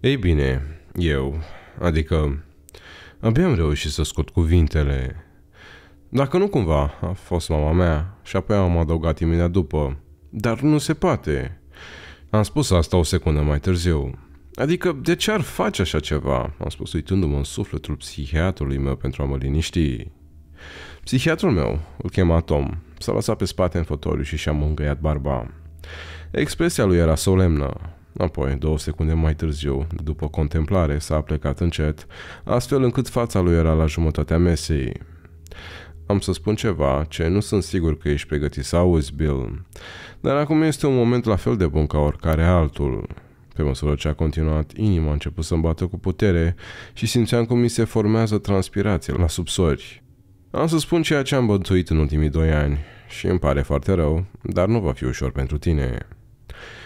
Ei bine, eu, adică, abia am reușit să scot cuvintele. Dacă nu cumva, a fost mama mea și apoi am adăugat imediat după. Dar nu se poate. Am spus asta o secundă mai târziu. Adică, de ce ar face așa ceva? Am spus uitându-mă în sufletul psihiatrului meu pentru a mă liniști. Psihiatrul meu, îl chema Tom, s-a lăsat pe spate în fotoliu și și-a mângăiat barba. Expresia lui era solemnă. Apoi, două secunde mai târziu, după contemplare, s-a plecat încet, astfel încât fața lui era la jumătatea mesei. Am să spun ceva ce nu sunt sigur că ești pregătit să auzi, Bill, dar acum este un moment la fel de bun ca oricare altul. Pe măsură ce a continuat, inima a început să-mi bată cu putere și simțeam cum mi se formează transpirație la subsori. Am să spun ceea ce am bătuit în ultimii doi ani și îmi pare foarte rău, dar nu va fi ușor pentru tine.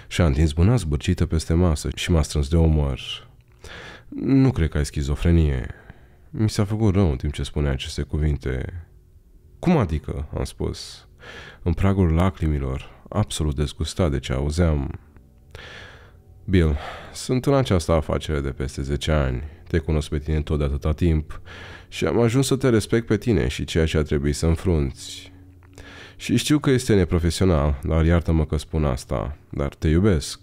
Și-a întins mâna zbârcită peste masă și m-a strâns de omor. Nu cred că ai schizofrenie. Mi s-a făcut rău în timp ce spunea aceste cuvinte. Cum adică? am spus. În pragul lacrimilor, absolut dezgustat de ce auzeam. Bill, sunt în această afacere de peste 10 ani. Te cunosc pe tine tot de atâta timp și am ajuns să te respect pe tine și ceea ce a trebuit să înfrunți. Și știu că este neprofesional, dar iartă-mă că spun asta, dar te iubesc.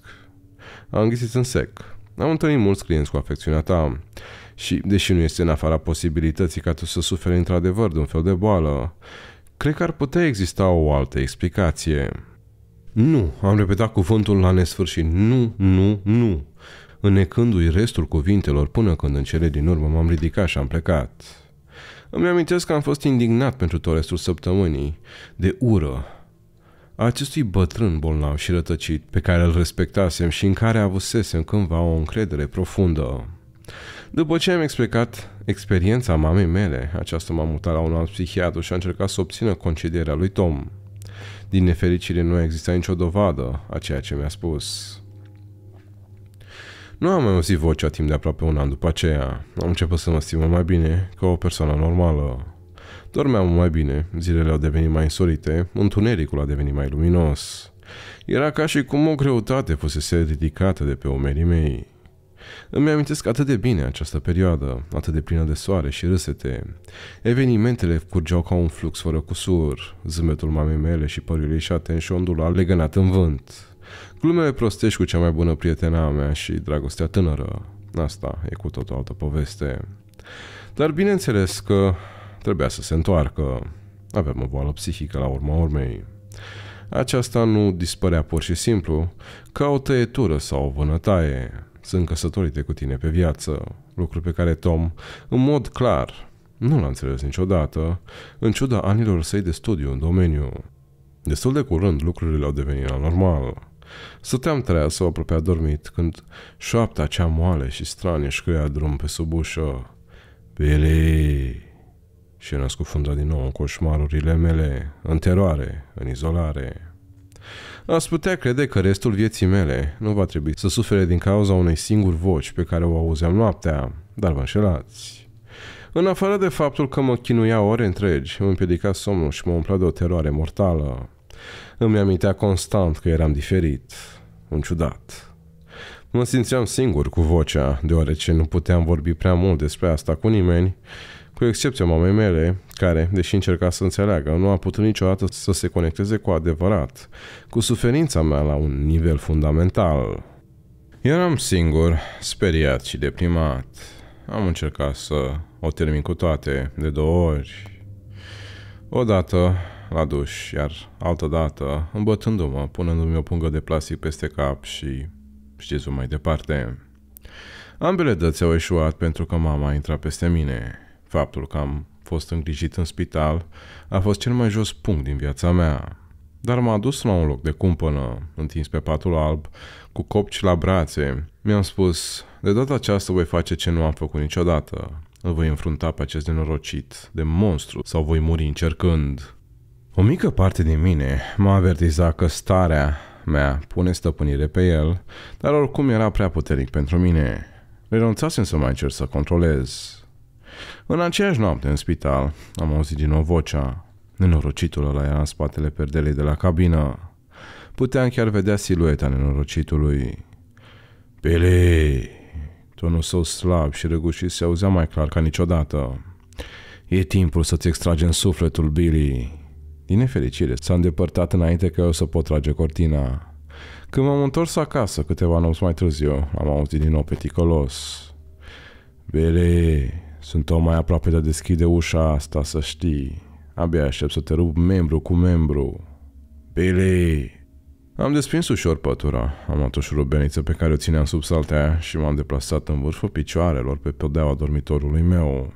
Am găsit în sec. Am întâlnit mulți clienți cu afecțiunea ta și, deși nu este în afara posibilității ca tu să suferi într-adevăr de un fel de boală, cred că ar putea exista o altă explicație. Nu, am repetat cuvântul la nesfârșit. Nu, nu, nu. Înecându-i restul cuvintelor până când în cele din urmă m-am ridicat și am plecat. Îmi amintesc că am fost indignat pentru tot restul săptămânii, de ură, a acestui bătrân bolnav și rătăcit pe care îl respectasem și în care avusesem cândva o încredere profundă. După ce am explicat experiența mamei mele, aceasta m-a mutat la un alt psihiatru și a încercat să obțină concedierea lui Tom. Din nefericire nu a existat nicio dovadă a ceea ce mi-a spus. Nu am mai auzit vocea timp de aproape un an după aceea. Am început să mă simt mai bine, ca o persoană normală. Dormeam mai bine, zilele au devenit mai însorite, întunericul a devenit mai luminos. Era ca și cum o greutate fusese ridicată de pe umerii mei. Îmi amintesc atât de bine această perioadă, atât de plină de soare și râsete. Evenimentele curgeau ca un flux fără cusur, zâmbetul mamei mele și părul ei șaten și ondula legănat în vânt. Glumele prostești cu cea mai bună prietena mea și dragostea tânără. Asta e cu tot o altă poveste. Dar bineînțeles că trebuia să se întoarcă. Aveam o boală psihică la urma urmei. Aceasta nu dispărea pur și simplu, ca o tăietură sau o vânătaie. Sunt căsătorite cu tine pe viață, lucru pe care Tom, în mod clar, nu l-a înțeles niciodată, în ciuda anilor săi de studiu în domeniu. Destul de curând lucrurile au devenit anormal. Stăteam sau aproape adormit când șoapta cea moale și stranie își drum pe sub ușă. Billy! Și era scufundat din nou în coșmarurile mele, în teroare, în izolare. Ați putea crede că restul vieții mele nu va trebui să sufere din cauza unei singuri voci pe care o auzeam noaptea, dar vă înșelați. În afară de faptul că mă chinuia ore întregi, îmi împiedica somnul și mă umplea de o teroare mortală. Îmi amintea constant că eram diferit, un ciudat. Mă simțeam singur cu vocea, deoarece nu puteam vorbi prea mult despre asta cu nimeni, cu excepția mamei mele, care, deși încerca să înțeleagă, nu a putut niciodată să se conecteze cu adevărat, cu suferința mea la un nivel fundamental. Eram singur, speriat și deprimat. Am încercat să o termin cu toate, de două ori. Odată la duș, iar altădată, dată, îmbătându-mă, punându-mi o pungă de plastic peste cap și știți mai departe. Ambele dăți au eșuat pentru că mama a intrat peste mine. Faptul că am fost îngrijit în spital a fost cel mai jos punct din viața mea. Dar m-a dus la un loc de cumpănă, întins pe patul alb, cu copci la brațe. Mi-am spus, de data aceasta voi face ce nu am făcut niciodată. Îl voi înfrunta pe acest nenorocit, de monstru, sau voi muri încercând. O mică parte din mine m-a avertizat că starea mea pune stăpânire pe el, dar oricum era prea puternic pentru mine. Renunțasem să mai încerc să controlez. În aceeași noapte, în spital, am auzit din nou vocea. Nenorocitul ăla era în spatele perdelei de la cabină. Puteam chiar vedea silueta nenorocitului. Pele! Tonul său slab și răgușit se auzea mai clar ca niciodată. E timpul să-ți extragem sufletul, Billy. Din nefericire, s-a îndepărtat înainte că eu să pot trage cortina. Când m-am întors acasă, câteva nopți mai târziu, am auzit din nou pe ticolos. Bere, sunt o mai aproape de a deschide ușa asta, să știi. Abia aștept să te rup membru cu membru. Bere! Am desprins ușor pătura, am o șurubeniță pe care o țineam sub saltea și m-am deplasat în vârful picioarelor pe podeaua dormitorului meu.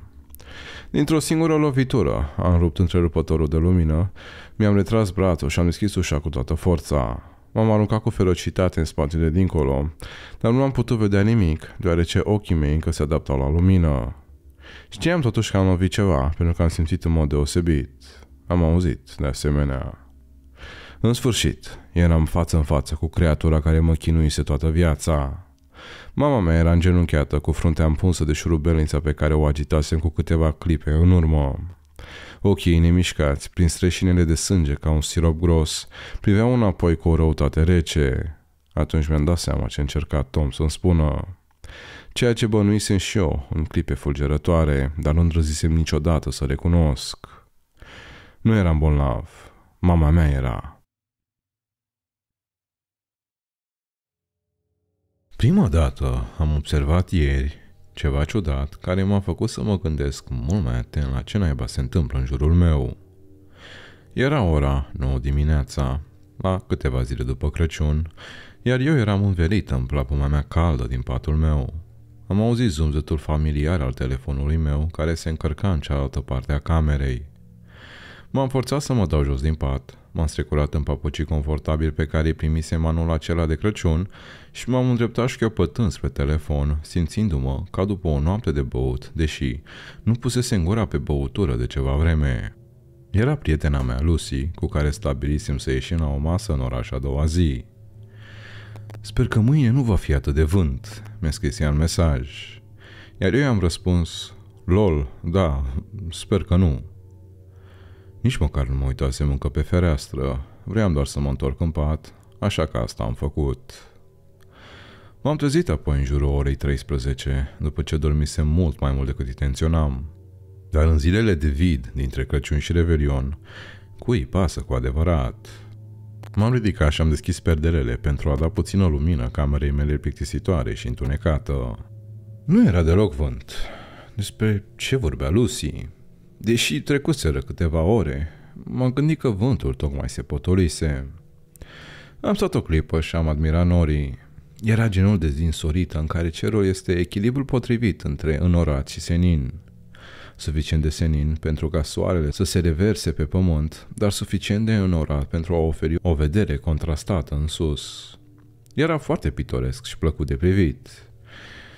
Dintr-o singură lovitură am rupt întrerupătorul de lumină, mi-am retras brațul și am deschis ușa cu toată forța. M-am aruncat cu ferocitate în spatele dincolo, dar nu am putut vedea nimic, deoarece ochii mei încă se adaptau la lumină. Știam totuși că am lovit ceva, pentru că am simțit în mod deosebit. Am auzit, de asemenea. În sfârșit, eram față în față cu creatura care mă chinuise toată viața. Mama mea era îngenunchiată, cu fruntea împunsă de șurubelința pe care o agitasem cu câteva clipe în urmă. Ochii nemișcați, prin streșinele de sânge ca un sirop gros, priveau înapoi cu o răutate rece. Atunci mi-am dat seama ce încerca Tom să-mi spună. Ceea ce bănuisem și eu, în clipe fulgerătoare, dar nu îndrăzisem niciodată să recunosc. Nu eram bolnav. Mama mea era. Prima dată am observat ieri ceva ciudat care m-a făcut să mă gândesc mult mai atent la ce naiba se întâmplă în jurul meu. Era ora 9 dimineața, la câteva zile după Crăciun, iar eu eram învelit în plapuma mea caldă din patul meu. Am auzit zumzetul familiar al telefonului meu care se încărca în cealaltă parte a camerei. M-am forțat să mă dau jos din pat, M-am strecurat în papucii confortabili pe care îi primisem anul acela de Crăciun și m-am îndreptat șchiopătând spre telefon, simțindu-mă ca după o noapte de băut, deși nu în gura pe băutură de ceva vreme. Era prietena mea, Lucy, cu care stabilisem să ieșim la o masă în oraș a doua zi. Sper că mâine nu va fi atât de vânt, mi-a scris ea în mesaj. Iar eu i-am răspuns, lol, da, sper că nu. Nici măcar nu mă uitasem încă pe fereastră. Vreau doar să mă întorc în pat, așa că asta am făcut. M-am trezit apoi în jurul orei 13, după ce dormisem mult mai mult decât intenționam. Dar în zilele de vid, dintre Crăciun și Revelion, cui pasă cu adevărat? M-am ridicat și am deschis perderele pentru a da puțină lumină camerei mele plictisitoare și întunecată. Nu era deloc vânt. Despre ce vorbea Lucy? Deși trecuseră câteva ore, m-am gândit că vântul tocmai se potolise. Am stat o clipă și am admirat norii. Era genul de zinsorită în care cerul este echilibrul potrivit între înorat și senin. Suficient de senin pentru ca soarele să se reverse pe pământ, dar suficient de înorat pentru a oferi o vedere contrastată în sus. Era foarte pitoresc și plăcut de privit.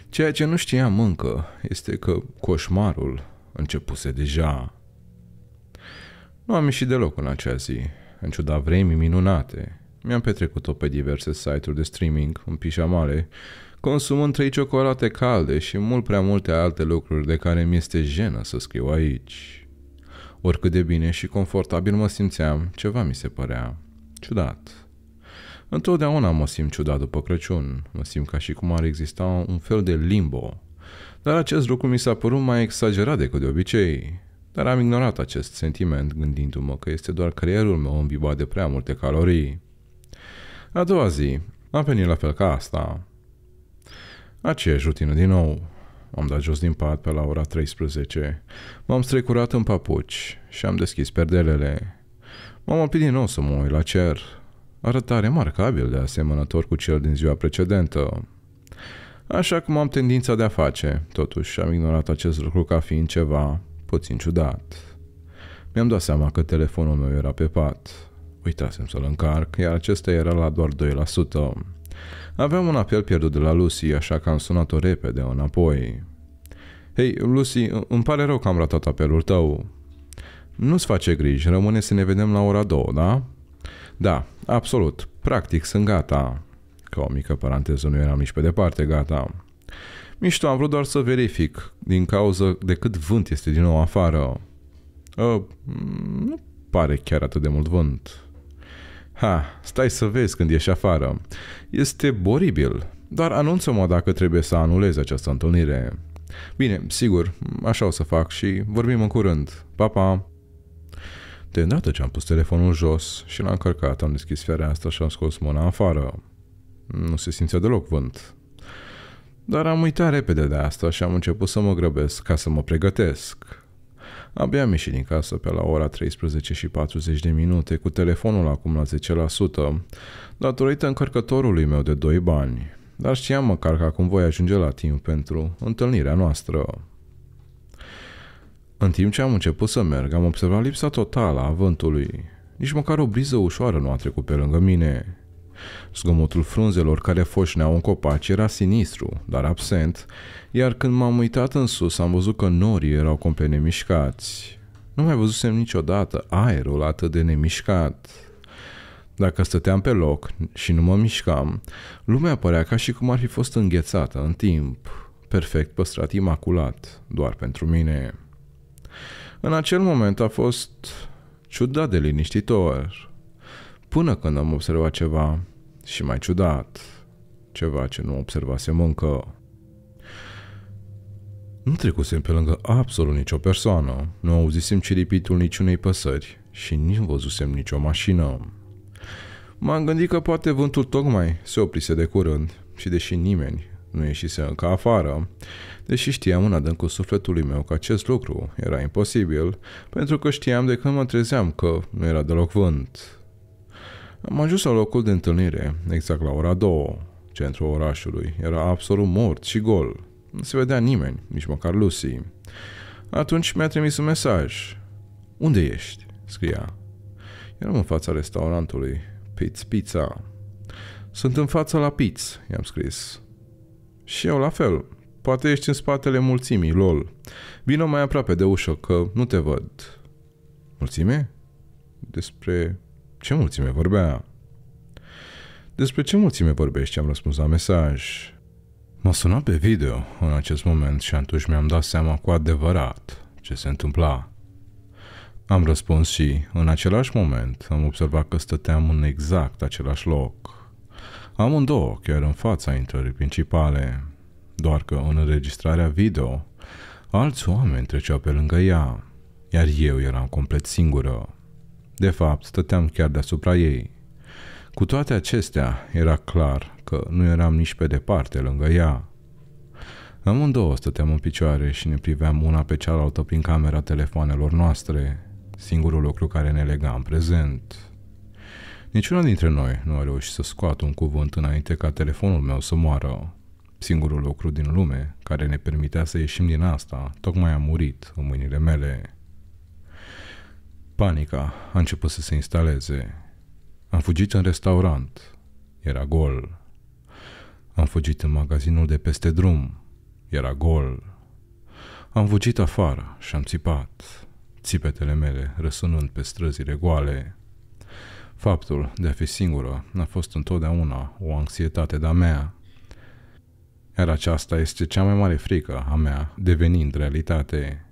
Ceea ce nu știam încă este că coșmarul începuse deja. Nu am ieșit deloc în acea zi, în ciuda vremii minunate. Mi-am petrecut-o pe diverse site-uri de streaming, în pijamale, consumând trei ciocolate calde și mult prea multe alte lucruri de care mi este jenă să scriu aici. Oricât de bine și confortabil mă simțeam, ceva mi se părea ciudat. Întotdeauna mă simt ciudat după Crăciun, mă simt ca și cum ar exista un fel de limbo dar acest lucru mi s-a părut mai exagerat decât de obicei. Dar am ignorat acest sentiment, gândindu-mă că este doar creierul meu îmbibat de prea multe calorii. A doua zi, am venit la fel ca asta. Aceeași rutină din nou. Am dat jos din pat pe la ora 13. M-am strecurat în papuci și am deschis perdelele. M-am oprit din nou să mă uit la cer. Arăta remarcabil de asemănător cu cel din ziua precedentă. Așa cum am tendința de a face, totuși am ignorat acest lucru ca fiind ceva puțin ciudat. Mi-am dat seama că telefonul meu era pe pat. Uitasem să-l încarc, iar acesta era la doar 2%. Aveam un apel pierdut de la Lucy, așa că am sunat-o repede înapoi. Hei, Lucy, îmi pare rău că am ratat apelul tău. Nu-ți face griji, rămâne să ne vedem la ora 2, da? Da, absolut. Practic, sunt gata. Ca o mică paranteză, nu eram nici pe departe, gata. Mișto, am vrut doar să verific din cauza de cât vânt este din nou afară. Uh, nu pare chiar atât de mult vânt. Ha, stai să vezi când ieși afară. Este boribil, dar anunță-mă dacă trebuie să anulez această întâlnire. Bine, sigur, așa o să fac și vorbim în curând. Pa, pa! De îndată ce am pus telefonul jos și l-am încărcat, am deschis fereastra și am scos mâna afară. Nu se simțea deloc vânt. Dar am uitat repede de asta și am început să mă grăbesc ca să mă pregătesc. Abia am ieșit din casă pe la ora 13 și 40 de minute, cu telefonul acum la 10%, datorită încărcătorului meu de 2 bani, dar știam măcar că acum voi ajunge la timp pentru întâlnirea noastră. În timp ce am început să merg, am observat lipsa totală a vântului. Nici măcar o briză ușoară nu a trecut pe lângă mine. Zgomotul frunzelor care foșneau în copaci era sinistru, dar absent, iar când m-am uitat în sus am văzut că norii erau complet nemișcați. Nu mai văzusem niciodată aerul atât de nemișcat. Dacă stăteam pe loc și nu mă mișcam, lumea părea ca și cum ar fi fost înghețată în timp, perfect păstrat imaculat, doar pentru mine. În acel moment a fost ciudat de liniștitor. Până când am observat ceva și mai ciudat, ceva ce nu observasem încă. Nu trecusem pe lângă absolut nicio persoană, nu auzisem ciripitul niciunei păsări și nici nu văzusem nicio mașină. M-am gândit că poate vântul tocmai se oprise de curând și deși nimeni nu ieșise încă afară, deși știam în adâncul sufletului meu că acest lucru era imposibil, pentru că știam de când mă trezeam că nu era deloc vânt. Am ajuns la locul de întâlnire, exact la ora 2, Centrul orașului era absolut mort și gol. Nu se vedea nimeni, nici măcar Lucy. Atunci mi-a trimis un mesaj. Unde ești? scria. Eram în fața restaurantului. Pizza Pizza. Sunt în fața la Pizza, i-am scris. Și eu la fel. Poate ești în spatele mulțimii, lol. Vino mai aproape de ușă, că nu te văd. Mulțime? Despre ce mulțime vorbea? Despre ce mulțime vorbești? Am răspuns la mesaj. Mă sunat pe video în acest moment și atunci mi-am dat seama cu adevărat ce se întâmpla. Am răspuns și, în același moment, am observat că stăteam în exact același loc. Amândouă, chiar în fața intrării principale, doar că în înregistrarea video, alți oameni treceau pe lângă ea, iar eu eram complet singură. De fapt, stăteam chiar deasupra ei. Cu toate acestea, era clar că nu eram nici pe departe lângă ea. Amândouă stăteam în picioare și ne priveam una pe cealaltă prin camera telefoanelor noastre, singurul lucru care ne lega în prezent. Niciuna dintre noi nu a reușit să scoată un cuvânt înainte ca telefonul meu să moară. Singurul lucru din lume care ne permitea să ieșim din asta tocmai a murit în mâinile mele. Panica a început să se instaleze. Am fugit în restaurant. Era gol. Am fugit în magazinul de peste drum. Era gol. Am fugit afară și am țipat, țipetele mele răsunând pe străzile goale. Faptul de a fi singură a fost întotdeauna o anxietate de-a mea. Iar aceasta este cea mai mare frică a mea, devenind realitate.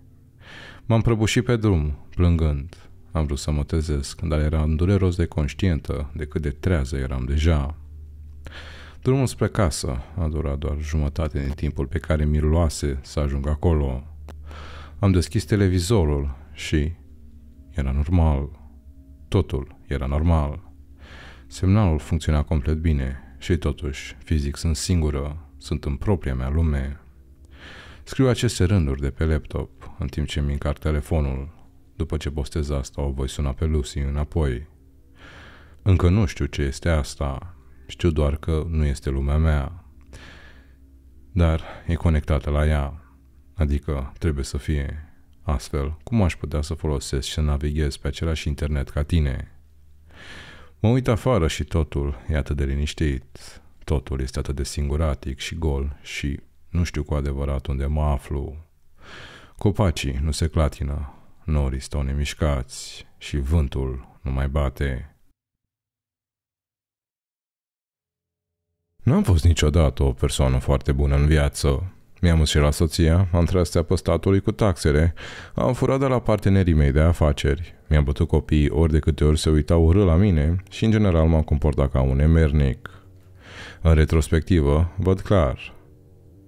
M-am prăbușit pe drum, plângând. Am vrut să mă trezesc, dar eram dureros de conștientă de cât de trează eram deja. Drumul spre casă a durat doar jumătate din timpul pe care mi-l luase să ajung acolo. Am deschis televizorul și era normal. Totul era normal. Semnalul funcționa complet bine și totuși, fizic sunt singură, sunt în propria mea lume. Scriu aceste rânduri de pe laptop în timp ce mi încar telefonul după ce postez asta, o voi suna pe Lucy înapoi. Încă nu știu ce este asta. Știu doar că nu este lumea mea. Dar e conectată la ea. Adică trebuie să fie. Astfel, cum aș putea să folosesc și să navighez pe același internet ca tine? Mă uit afară și totul e atât de liniștit. Totul este atât de singuratic și gol și nu știu cu adevărat unde mă aflu. Copacii nu se clatină, norii stau nemișcați și vântul nu mai bate. N-am fost niciodată o persoană foarte bună în viață. Mi-am la soția, am tras țeapă statului cu taxele, am furat de la partenerii mei de afaceri, mi-am bătut copiii ori de câte ori se uitau urât la mine și în general m-am comportat ca un emernic. În retrospectivă, văd clar.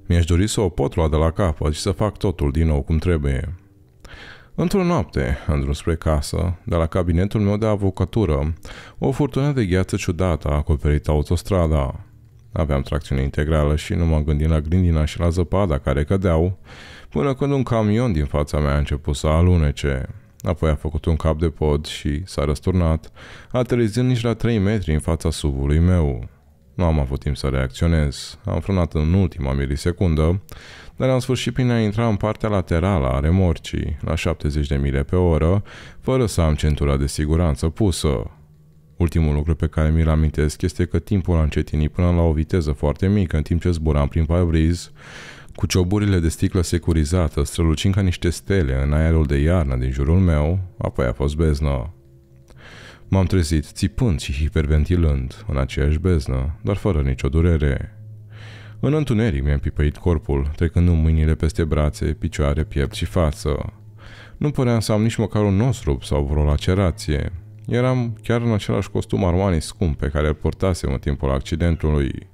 Mi-aș dori să o pot lua de la capăt și să fac totul din nou cum trebuie. Într-o noapte, în drum spre casă, de la cabinetul meu de avocatură, o furtună de gheață ciudată a acoperit autostrada. Aveam tracțiune integrală și nu m-am gândit la grindina și la zăpada care cădeau, până când un camion din fața mea a început să alunece. Apoi a făcut un cap de pod și s-a răsturnat, aterizând nici la 3 metri în fața subului meu. Nu am avut timp să reacționez. Am frânat în ultima milisecundă, dar am sfârșit prin a intra în partea laterală a remorcii, la 70 de mile pe oră, fără să am centura de siguranță pusă. Ultimul lucru pe care mi-l amintesc este că timpul a încetinit până la o viteză foarte mică în timp ce zburam prin parbriz, cu cioburile de sticlă securizată, strălucind ca niște stele în aerul de iarnă din jurul meu, apoi a fost beznă. M-am trezit țipând și hiperventilând în aceeași beznă, dar fără nicio durere. În întuneric mi-am pipăit corpul, trecându-mi mâinile peste brațe, picioare, piept și față. Nu păream să am nici măcar un nos rupt sau vreo lacerație. Eram chiar în același costum armani scump pe care îl portasem în timpul accidentului.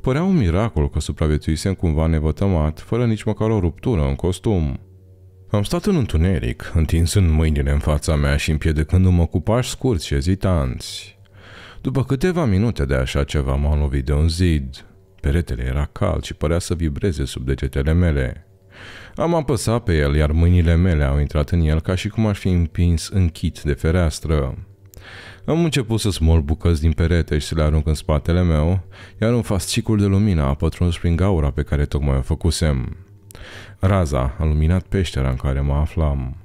Părea un miracol că supraviețuisem cumva nevătămat, fără nici măcar o ruptură în costum. Am stat în întuneric, întinsând mâinile în fața mea și împiedicându-mă cu pași scurți și ezitanți. După câteva minute de așa ceva m-am lovit de un zid. Peretele era cald și părea să vibreze sub degetele mele. Am apăsat pe el, iar mâinile mele au intrat în el ca și cum aș fi împins închit de fereastră. Am început să smol bucăți din perete și să le arunc în spatele meu, iar un fascicul de lumină a pătruns prin gaura pe care tocmai o făcusem. Raza a luminat peștera în care mă aflam,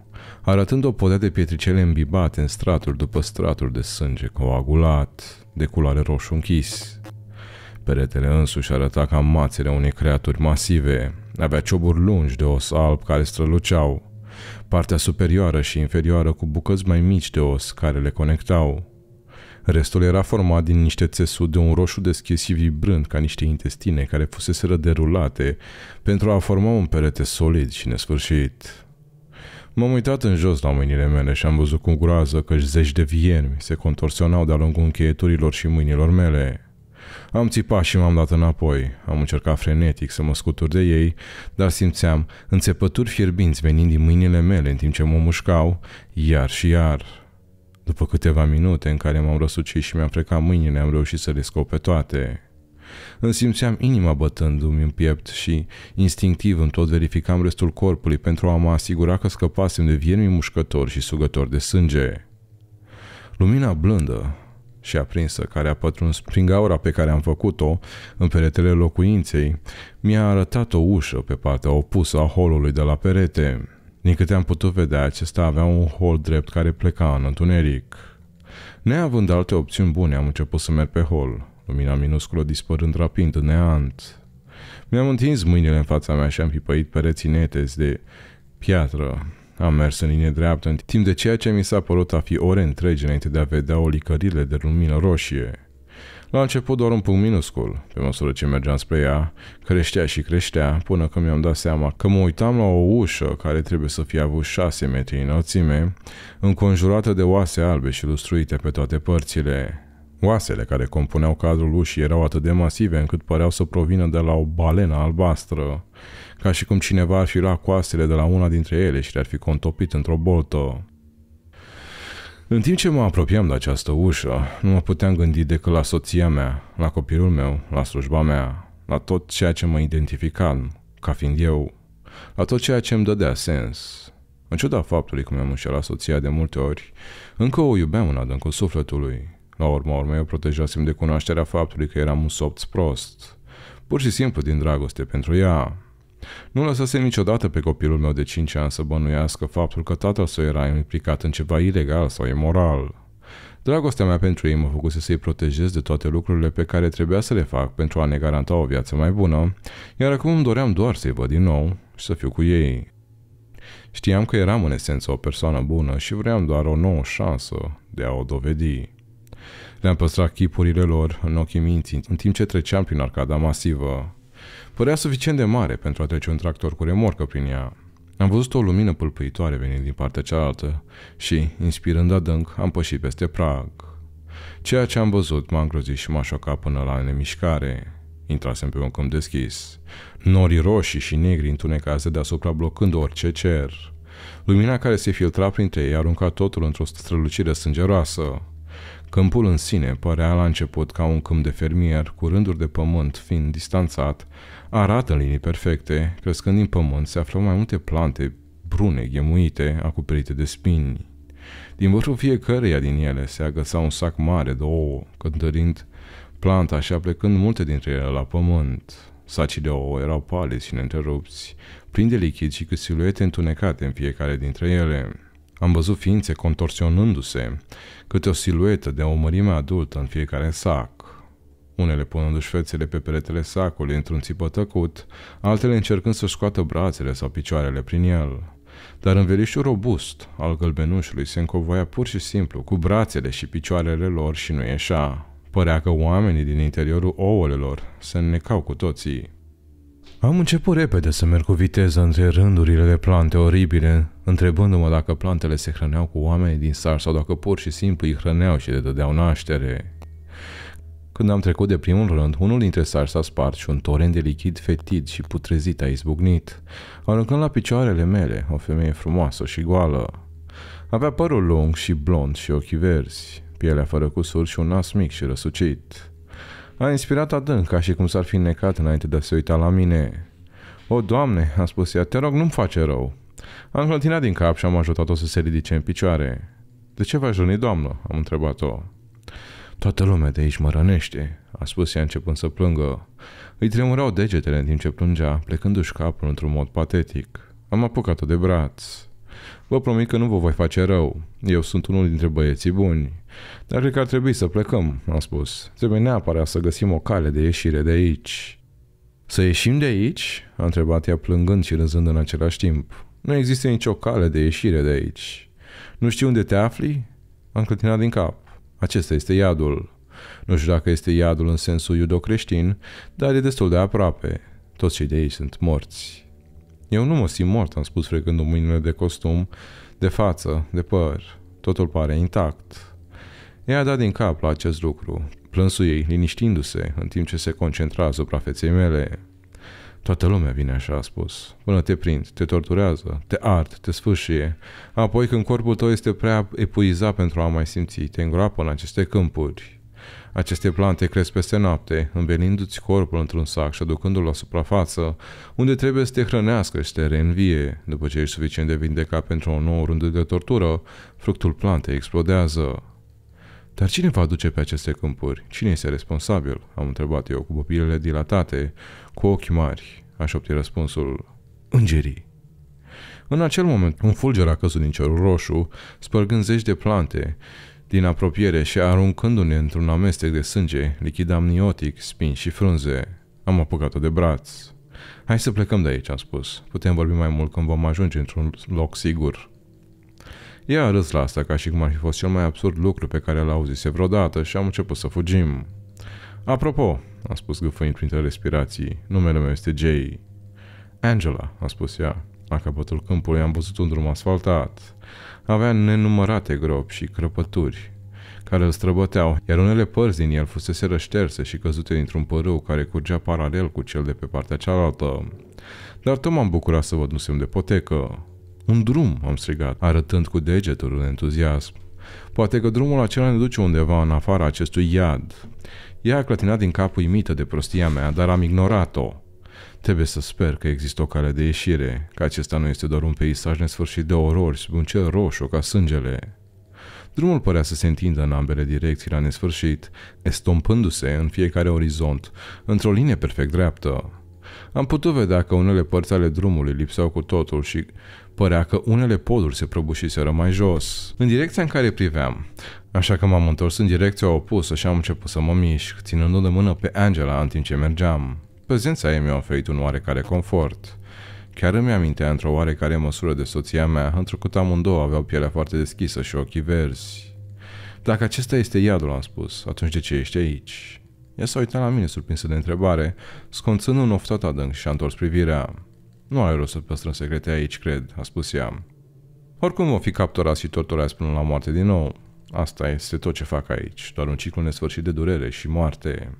arătând o podea de pietricele îmbibate în straturi după straturi de sânge coagulat, de culoare roșu închis. Peretele însuși arăta ca mațele unei creaturi masive. Avea cioburi lungi de os alb care străluceau. Partea superioară și inferioară cu bucăți mai mici de os care le conectau. Restul era format din niște țesuri de un roșu deschis și vibrând ca niște intestine care fuseseră derulate pentru a forma un perete solid și nesfârșit. M-am uitat în jos la mâinile mele și am văzut cu groază că zeci de vieni se contorsionau de-a lungul încheieturilor și mâinilor mele. Am țipat și m-am dat înapoi. Am încercat frenetic să mă scutur de ei, dar simțeam înțepături fierbinți venind din mâinile mele în timp ce mă mușcau, iar și iar. După câteva minute în care m-am răsucit și mi-am frecat mâinile, am reușit să le scop pe toate. Îmi simțeam inima bătându-mi în piept și, instinctiv, în tot verificam restul corpului pentru a mă asigura că scăpasem de viermi mușcători și sugători de sânge. Lumina blândă și aprinsă, care a pătruns prin gaura pe care am făcut-o în peretele locuinței, mi-a arătat o ușă pe partea opusă a holului de la perete. Din câte am putut vedea, acesta avea un hol drept care pleca în întuneric. Neavând alte opțiuni bune, am început să merg pe hol, lumina minusculă dispărând rapid în neant. Mi-am întins mâinile în fața mea și am pipăit pereții netezi de piatră, am mers în linie dreaptă în timp de ceea ce mi s-a părut a fi ore întregi înainte de a vedea o licărire de lumină roșie. La început doar un punct minuscul. Pe măsură ce mergeam spre ea, creștea și creștea până când mi-am dat seama că mă uitam la o ușă care trebuie să fie avut 6 metri înălțime, înconjurată de oase albe și lustruite pe toate părțile. Oasele care compuneau cadrul ușii erau atât de masive încât păreau să provină de la o balenă albastră ca și cum cineva ar fi luat coastele de la una dintre ele și le-ar fi contopit într-o boltă. În timp ce mă apropiam de această ușă, nu mă puteam gândi decât la soția mea, la copilul meu, la slujba mea, la tot ceea ce mă identificam, ca fiind eu, la tot ceea ce îmi dădea sens. În ciuda faptului că mi-am înșelat soția de multe ori, încă o iubeam în adâncul sufletului. La urma urmei, o protejasem de cunoașterea faptului că eram un sopț prost, pur și simplu din dragoste pentru ea. Nu lăsase niciodată pe copilul meu de 5 ani să bănuiască faptul că tatăl său era implicat în ceva ilegal sau imoral. Dragostea mea pentru ei mă făcuse să-i protejez de toate lucrurile pe care trebuia să le fac pentru a ne garanta o viață mai bună, iar acum îmi doream doar să-i văd din nou și să fiu cu ei. Știam că eram în esență o persoană bună și vreau doar o nouă șansă de a o dovedi. Le-am păstrat chipurile lor în ochii minții în timp ce treceam prin arcada masivă. Părea suficient de mare pentru a trece un tractor cu remorcă prin ea. Am văzut o lumină pâlpâitoare venind din partea cealaltă și, inspirând adânc, am pășit peste prag. Ceea ce am văzut m-a îngrozit și m-a șocat până la nemișcare. Intrasem pe un câmp deschis. Norii roșii și negri întunecase deasupra blocând orice cer. Lumina care se filtra printre ei arunca totul într-o strălucire sângeroasă. Câmpul în sine părea la început ca un câmp de fermier, cu rânduri de pământ fiind distanțat, arată în linii perfecte, crescând din pământ se aflau mai multe plante brune, ghemuite, acoperite de spini. Din vârful fiecăreia din ele se agăța un sac mare de ouă, cântărind planta și aplecând multe dintre ele la pământ. Sacii de ouă erau paliți și neîntrerupți, plini de lichid și cu siluete întunecate în fiecare dintre ele. Am văzut ființe contorsionându-se, câte o siluetă de o mărime adultă în fiecare sac unele punându-și fețele pe peretele sacului într-un țipă tăcut, altele încercând să scoată brațele sau picioarele prin el. Dar învelișul robust al gălbenușului se încovoia pur și simplu cu brațele și picioarele lor și nu ieșa. Părea că oamenii din interiorul ouălelor se înnecau cu toții. Am început repede să merg cu viteză între rândurile de plante oribile, întrebându-mă dacă plantele se hrăneau cu oamenii din sar sau dacă pur și simplu îi hrăneau și le dădeau naștere. Când am trecut de primul rând, unul dintre sari s-a spart și un torent de lichid fetid și putrezit a izbucnit, aruncând la picioarele mele o femeie frumoasă și goală. Avea părul lung și blond și ochii verzi, pielea fără cusuri și un nas mic și răsucit. A inspirat adânc, ca și cum s-ar fi necat înainte de a se uita la mine. O, Doamne, a spus ea, te rog, nu-mi face rău. Am clătinat din cap și am ajutat-o să se ridice în picioare. De ce v-aș răni, doamnă?" am întrebat-o. Toată lumea de aici mă rănește, a spus ea începând să plângă. Îi tremurau degetele în timp ce plângea, plecându-și capul într-un mod patetic. Am apucat-o de braț. Vă promit că nu vă voi face rău. Eu sunt unul dintre băieții buni. Dar cred că ar trebui să plecăm, am spus. Trebuie neapărat să găsim o cale de ieșire de aici. Să ieșim de aici? A întrebat ea plângând și râzând în același timp. Nu există nicio cale de ieșire de aici. Nu știu unde te afli? Am clătinat din cap. Acesta este iadul. Nu știu dacă este iadul în sensul iudocreștin, dar e destul de aproape. Toți cei de aici sunt morți. Eu nu mă simt mort, am spus frecând mâinile de costum, de față, de păr. Totul pare intact. Ea a dat din cap la acest lucru, plânsul ei liniștindu-se în timp ce se concentra asupra feței mele. Toată lumea vine așa, a spus. Până te prind, te torturează, te ard, te sfâșie. Apoi când corpul tău este prea epuizat pentru a mai simți, te îngroapă în aceste câmpuri. Aceste plante cresc peste noapte, învenindu-ți corpul într-un sac și aducându-l la suprafață, unde trebuie să te hrănească și te reînvie. După ce ești suficient de vindecat pentru o nouă rundă de tortură, fructul plantei explodează. Dar cine va duce pe aceste câmpuri? Cine este responsabil? Am întrebat eu cu pupilele dilatate, cu ochi mari. Aș opti răspunsul. Îngerii. În acel moment, un fulger a căzut din cerul roșu, spărgând zeci de plante din apropiere și aruncându-ne într-un amestec de sânge, lichid amniotic, spin și frunze. Am apucat-o de braț. Hai să plecăm de aici, am spus. Putem vorbi mai mult când vom ajunge într-un loc sigur. Ea a râs la asta ca și cum ar fi fost cel mai absurd lucru pe care l-a auzise vreodată și am început să fugim. Apropo, a spus gâfăind printre respirații, numele meu este Jay. Angela, a spus ea. La capătul câmpului am văzut un drum asfaltat. Avea nenumărate gropi și crăpături care îl străbăteau, iar unele părți din el fusese rășterse și căzute dintr-un părâu care curgea paralel cu cel de pe partea cealaltă. Dar tot m-am bucurat să văd un semn de potecă. Un drum, am strigat, arătând cu degetul în entuziasm. Poate că drumul acela ne duce undeva în afara acestui iad. Ea a clătinat din cap uimită de prostia mea, dar am ignorat-o. Trebuie să sper că există o cale de ieșire, că acesta nu este doar un peisaj nesfârșit de orori sub un cer roșu ca sângele. Drumul părea să se întindă în ambele direcții la nesfârșit, estompându-se în fiecare orizont, într-o linie perfect dreaptă. Am putut vedea că unele părți ale drumului lipseau cu totul și părea că unele poduri se prăbușiseră mai jos, în direcția în care priveam. Așa că m-am întors în direcția opusă și am început să mă mișc, ținându-o de mână pe Angela în timp ce mergeam. Prezența ei mi-a oferit un oarecare confort. Chiar îmi amintea într-o oarecare măsură de soția mea, întrucât amândouă aveau pielea foarte deschisă și ochii verzi. Dacă acesta este iadul, am spus, atunci de ce ești aici? Ea s-a uitat la mine surprinsă de întrebare, sconțând un oftat adânc și a întors privirea. Nu are rost să păstrăm secrete aici, cred, a spus ea. Oricum vom fi capturați și torturați până la moarte din nou. Asta este tot ce fac aici, doar un ciclu nesfârșit de durere și moarte.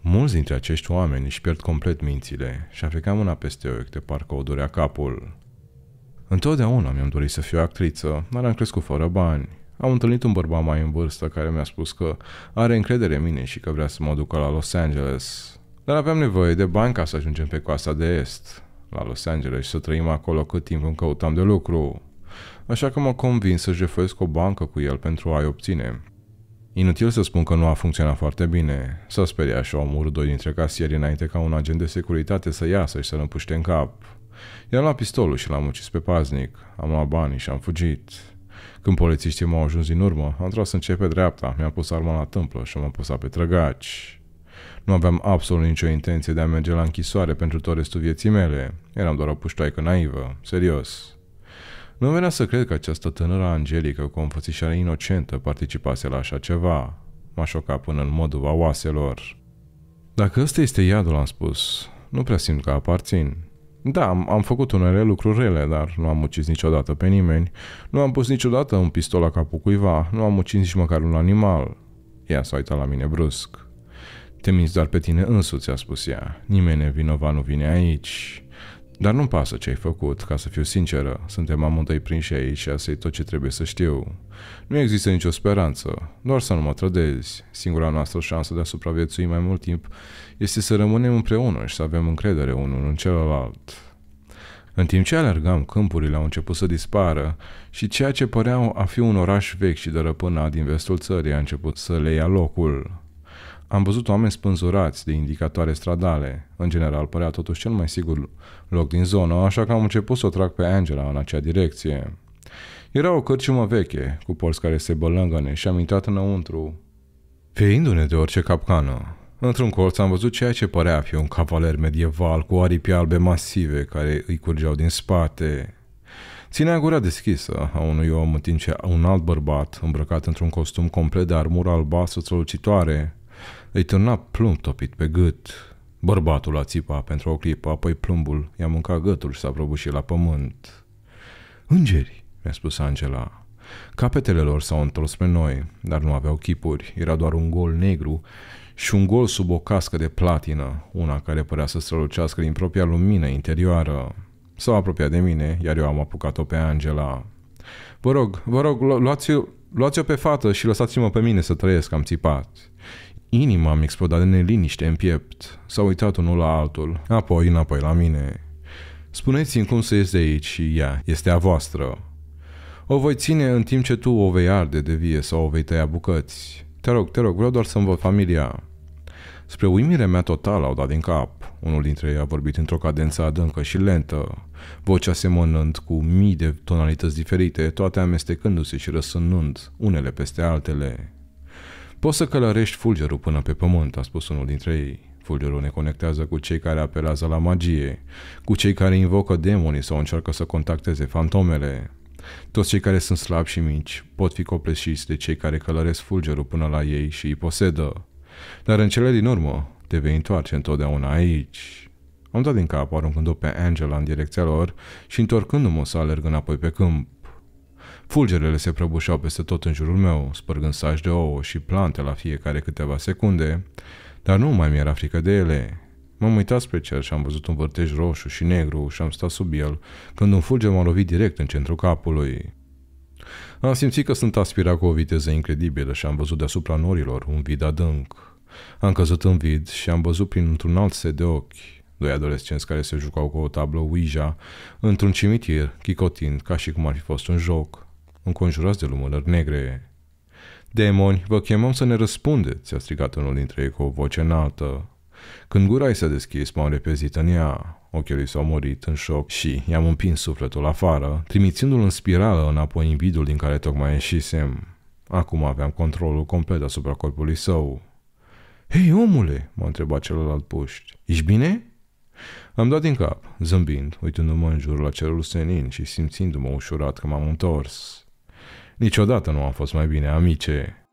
Mulți dintre acești oameni își pierd complet mințile și a plecat mâna peste ochi de parcă o durea capul. Întotdeauna mi-am dorit să fiu actriță, dar am crescut fără bani. Am întâlnit un bărbat mai în vârstă care mi-a spus că are încredere în mine și că vrea să mă ducă la Los Angeles. Dar aveam nevoie de bani ca să ajungem pe coasta de est, la Los Angeles, și să trăim acolo cât timp îmi căutam de lucru. Așa că m-a convins să jefuiesc o bancă cu el pentru a-i obține. Inutil să spun că nu a funcționat foarte bine. S-a speriat și au omorât doi dintre casieri înainte ca un agent de securitate să iasă și să-l împuște în cap. I-am luat pistolul și l-am ucis pe paznic. Am luat banii și am fugit. Când polițiștii m-au ajuns din urmă, am tras să pe dreapta, mi-am pus arma la tâmplă și m-am pus pe trăgaci. Nu aveam absolut nicio intenție de a merge la închisoare pentru tot restul vieții mele. Eram doar o puștoaică naivă, serios. Nu venea să cred că această tânără angelică cu o înfățișare inocentă participase la așa ceva. M-a șocat până în modul oaselor. Dacă ăsta este iadul, am spus, nu prea simt că aparțin. Da, am, am făcut unele lucruri rele, dar nu am ucis niciodată pe nimeni. Nu am pus niciodată un pistol la capul cuiva, nu am ucis nici măcar un animal. Ea s-a uitat la mine brusc. Te minți doar pe tine însuți, a spus ea. Nimeni vinovat nu vine aici. Dar nu-mi pasă ce ai făcut, ca să fiu sinceră. Suntem amândoi prinși aici și asta e tot ce trebuie să știu. Nu există nicio speranță, doar să nu mă trădezi. Singura noastră șansă de a supraviețui mai mult timp este să rămânem împreună și să avem încredere unul în celălalt. În timp ce alergam, câmpurile au început să dispară și ceea ce părea a fi un oraș vechi și dărăpânat din vestul țării a început să le ia locul. Am văzut oameni spânzurați de indicatoare stradale. În general, părea totuși cel mai sigur loc din zonă, așa că am început să o trag pe Angela în acea direcție. Era o cărciumă veche, cu porți care se bălângăne și am intrat înăuntru, feindu ne de orice capcană. Într-un colț am văzut ceea ce părea a fi un cavaler medieval cu aripi albe masive care îi curgeau din spate. Ținea gura deschisă a unui om în timp ce un alt bărbat, îmbrăcat într-un costum complet de armură albastră solucitoare, îi turna plumb topit pe gât. Bărbatul a țipa pentru o clipă, apoi plumbul i-a mâncat gâtul și s-a prăbușit la pământ. Îngeri, mi-a spus Angela. Capetele lor s-au întors pe noi, dar nu aveau chipuri, era doar un gol negru și un gol sub o cască de platină, una care părea să strălucească din propria lumină interioară. S-au apropiat de mine, iar eu am apucat-o pe Angela. Vă rog, vă rog, luați-o, luați-o pe fată și lăsați-mă pe mine să trăiesc, am țipat. Inima am a explodat de neliniște în piept. S-au uitat unul la altul, apoi înapoi la mine. Spuneți-mi cum să ies de aici și ea este a voastră. O voi ține în timp ce tu o vei arde de vie sau o vei tăia bucăți. Te rog, te rog, vreau doar să-mi văd familia. Spre uimirea mea totală au dat din cap. Unul dintre ei a vorbit într-o cadență adâncă și lentă, vocea semănând cu mii de tonalități diferite, toate amestecându-se și răsânând, unele peste altele. Poți să călărești fulgerul până pe pământ, a spus unul dintre ei. Fulgerul ne conectează cu cei care apelează la magie, cu cei care invocă demonii sau încearcă să contacteze fantomele. Toți cei care sunt slabi și mici pot fi copleșiți de cei care călăresc fulgerul până la ei și îi posedă. Dar în cele din urmă, te vei întoarce întotdeauna aici. Am dat din cap, aruncând-o pe Angela în direcția lor și întorcându-mă să alerg înapoi pe câmp. Fulgerele se prăbușeau peste tot în jurul meu, spărgând saci de ouă și plante la fiecare câteva secunde, dar nu mai mi-era frică de ele. M-am uitat spre cer și am văzut un vârtej roșu și negru și am stat sub el, când un fulger m-a lovit direct în centrul capului. Am simțit că sunt aspirat cu o viteză incredibilă și am văzut deasupra norilor un vid adânc. Am căzut în vid și am văzut printr-un alt set de ochi doi adolescenți care se jucau cu o tablă Ouija într-un cimitir, chicotind ca și cum ar fi fost un joc, înconjurați de lumânări negre. Demoni, vă chemăm să ne răspundeți, a strigat unul dintre ei cu o voce înaltă. Când gura i s-a deschis, m-am repezit în ea. lui s-au murit în șoc și i-am împins sufletul afară, trimițându-l în spirală înapoi în vidul din care tocmai ieșisem. Acum aveam controlul complet asupra corpului său. Hei, omule!" m-a întrebat celălalt puști. Ești bine?" Am dat din cap, zâmbind, uitându-mă în jurul acelui senin și simțindu-mă ușurat că m-am întors. Niciodată nu am fost mai bine, amice.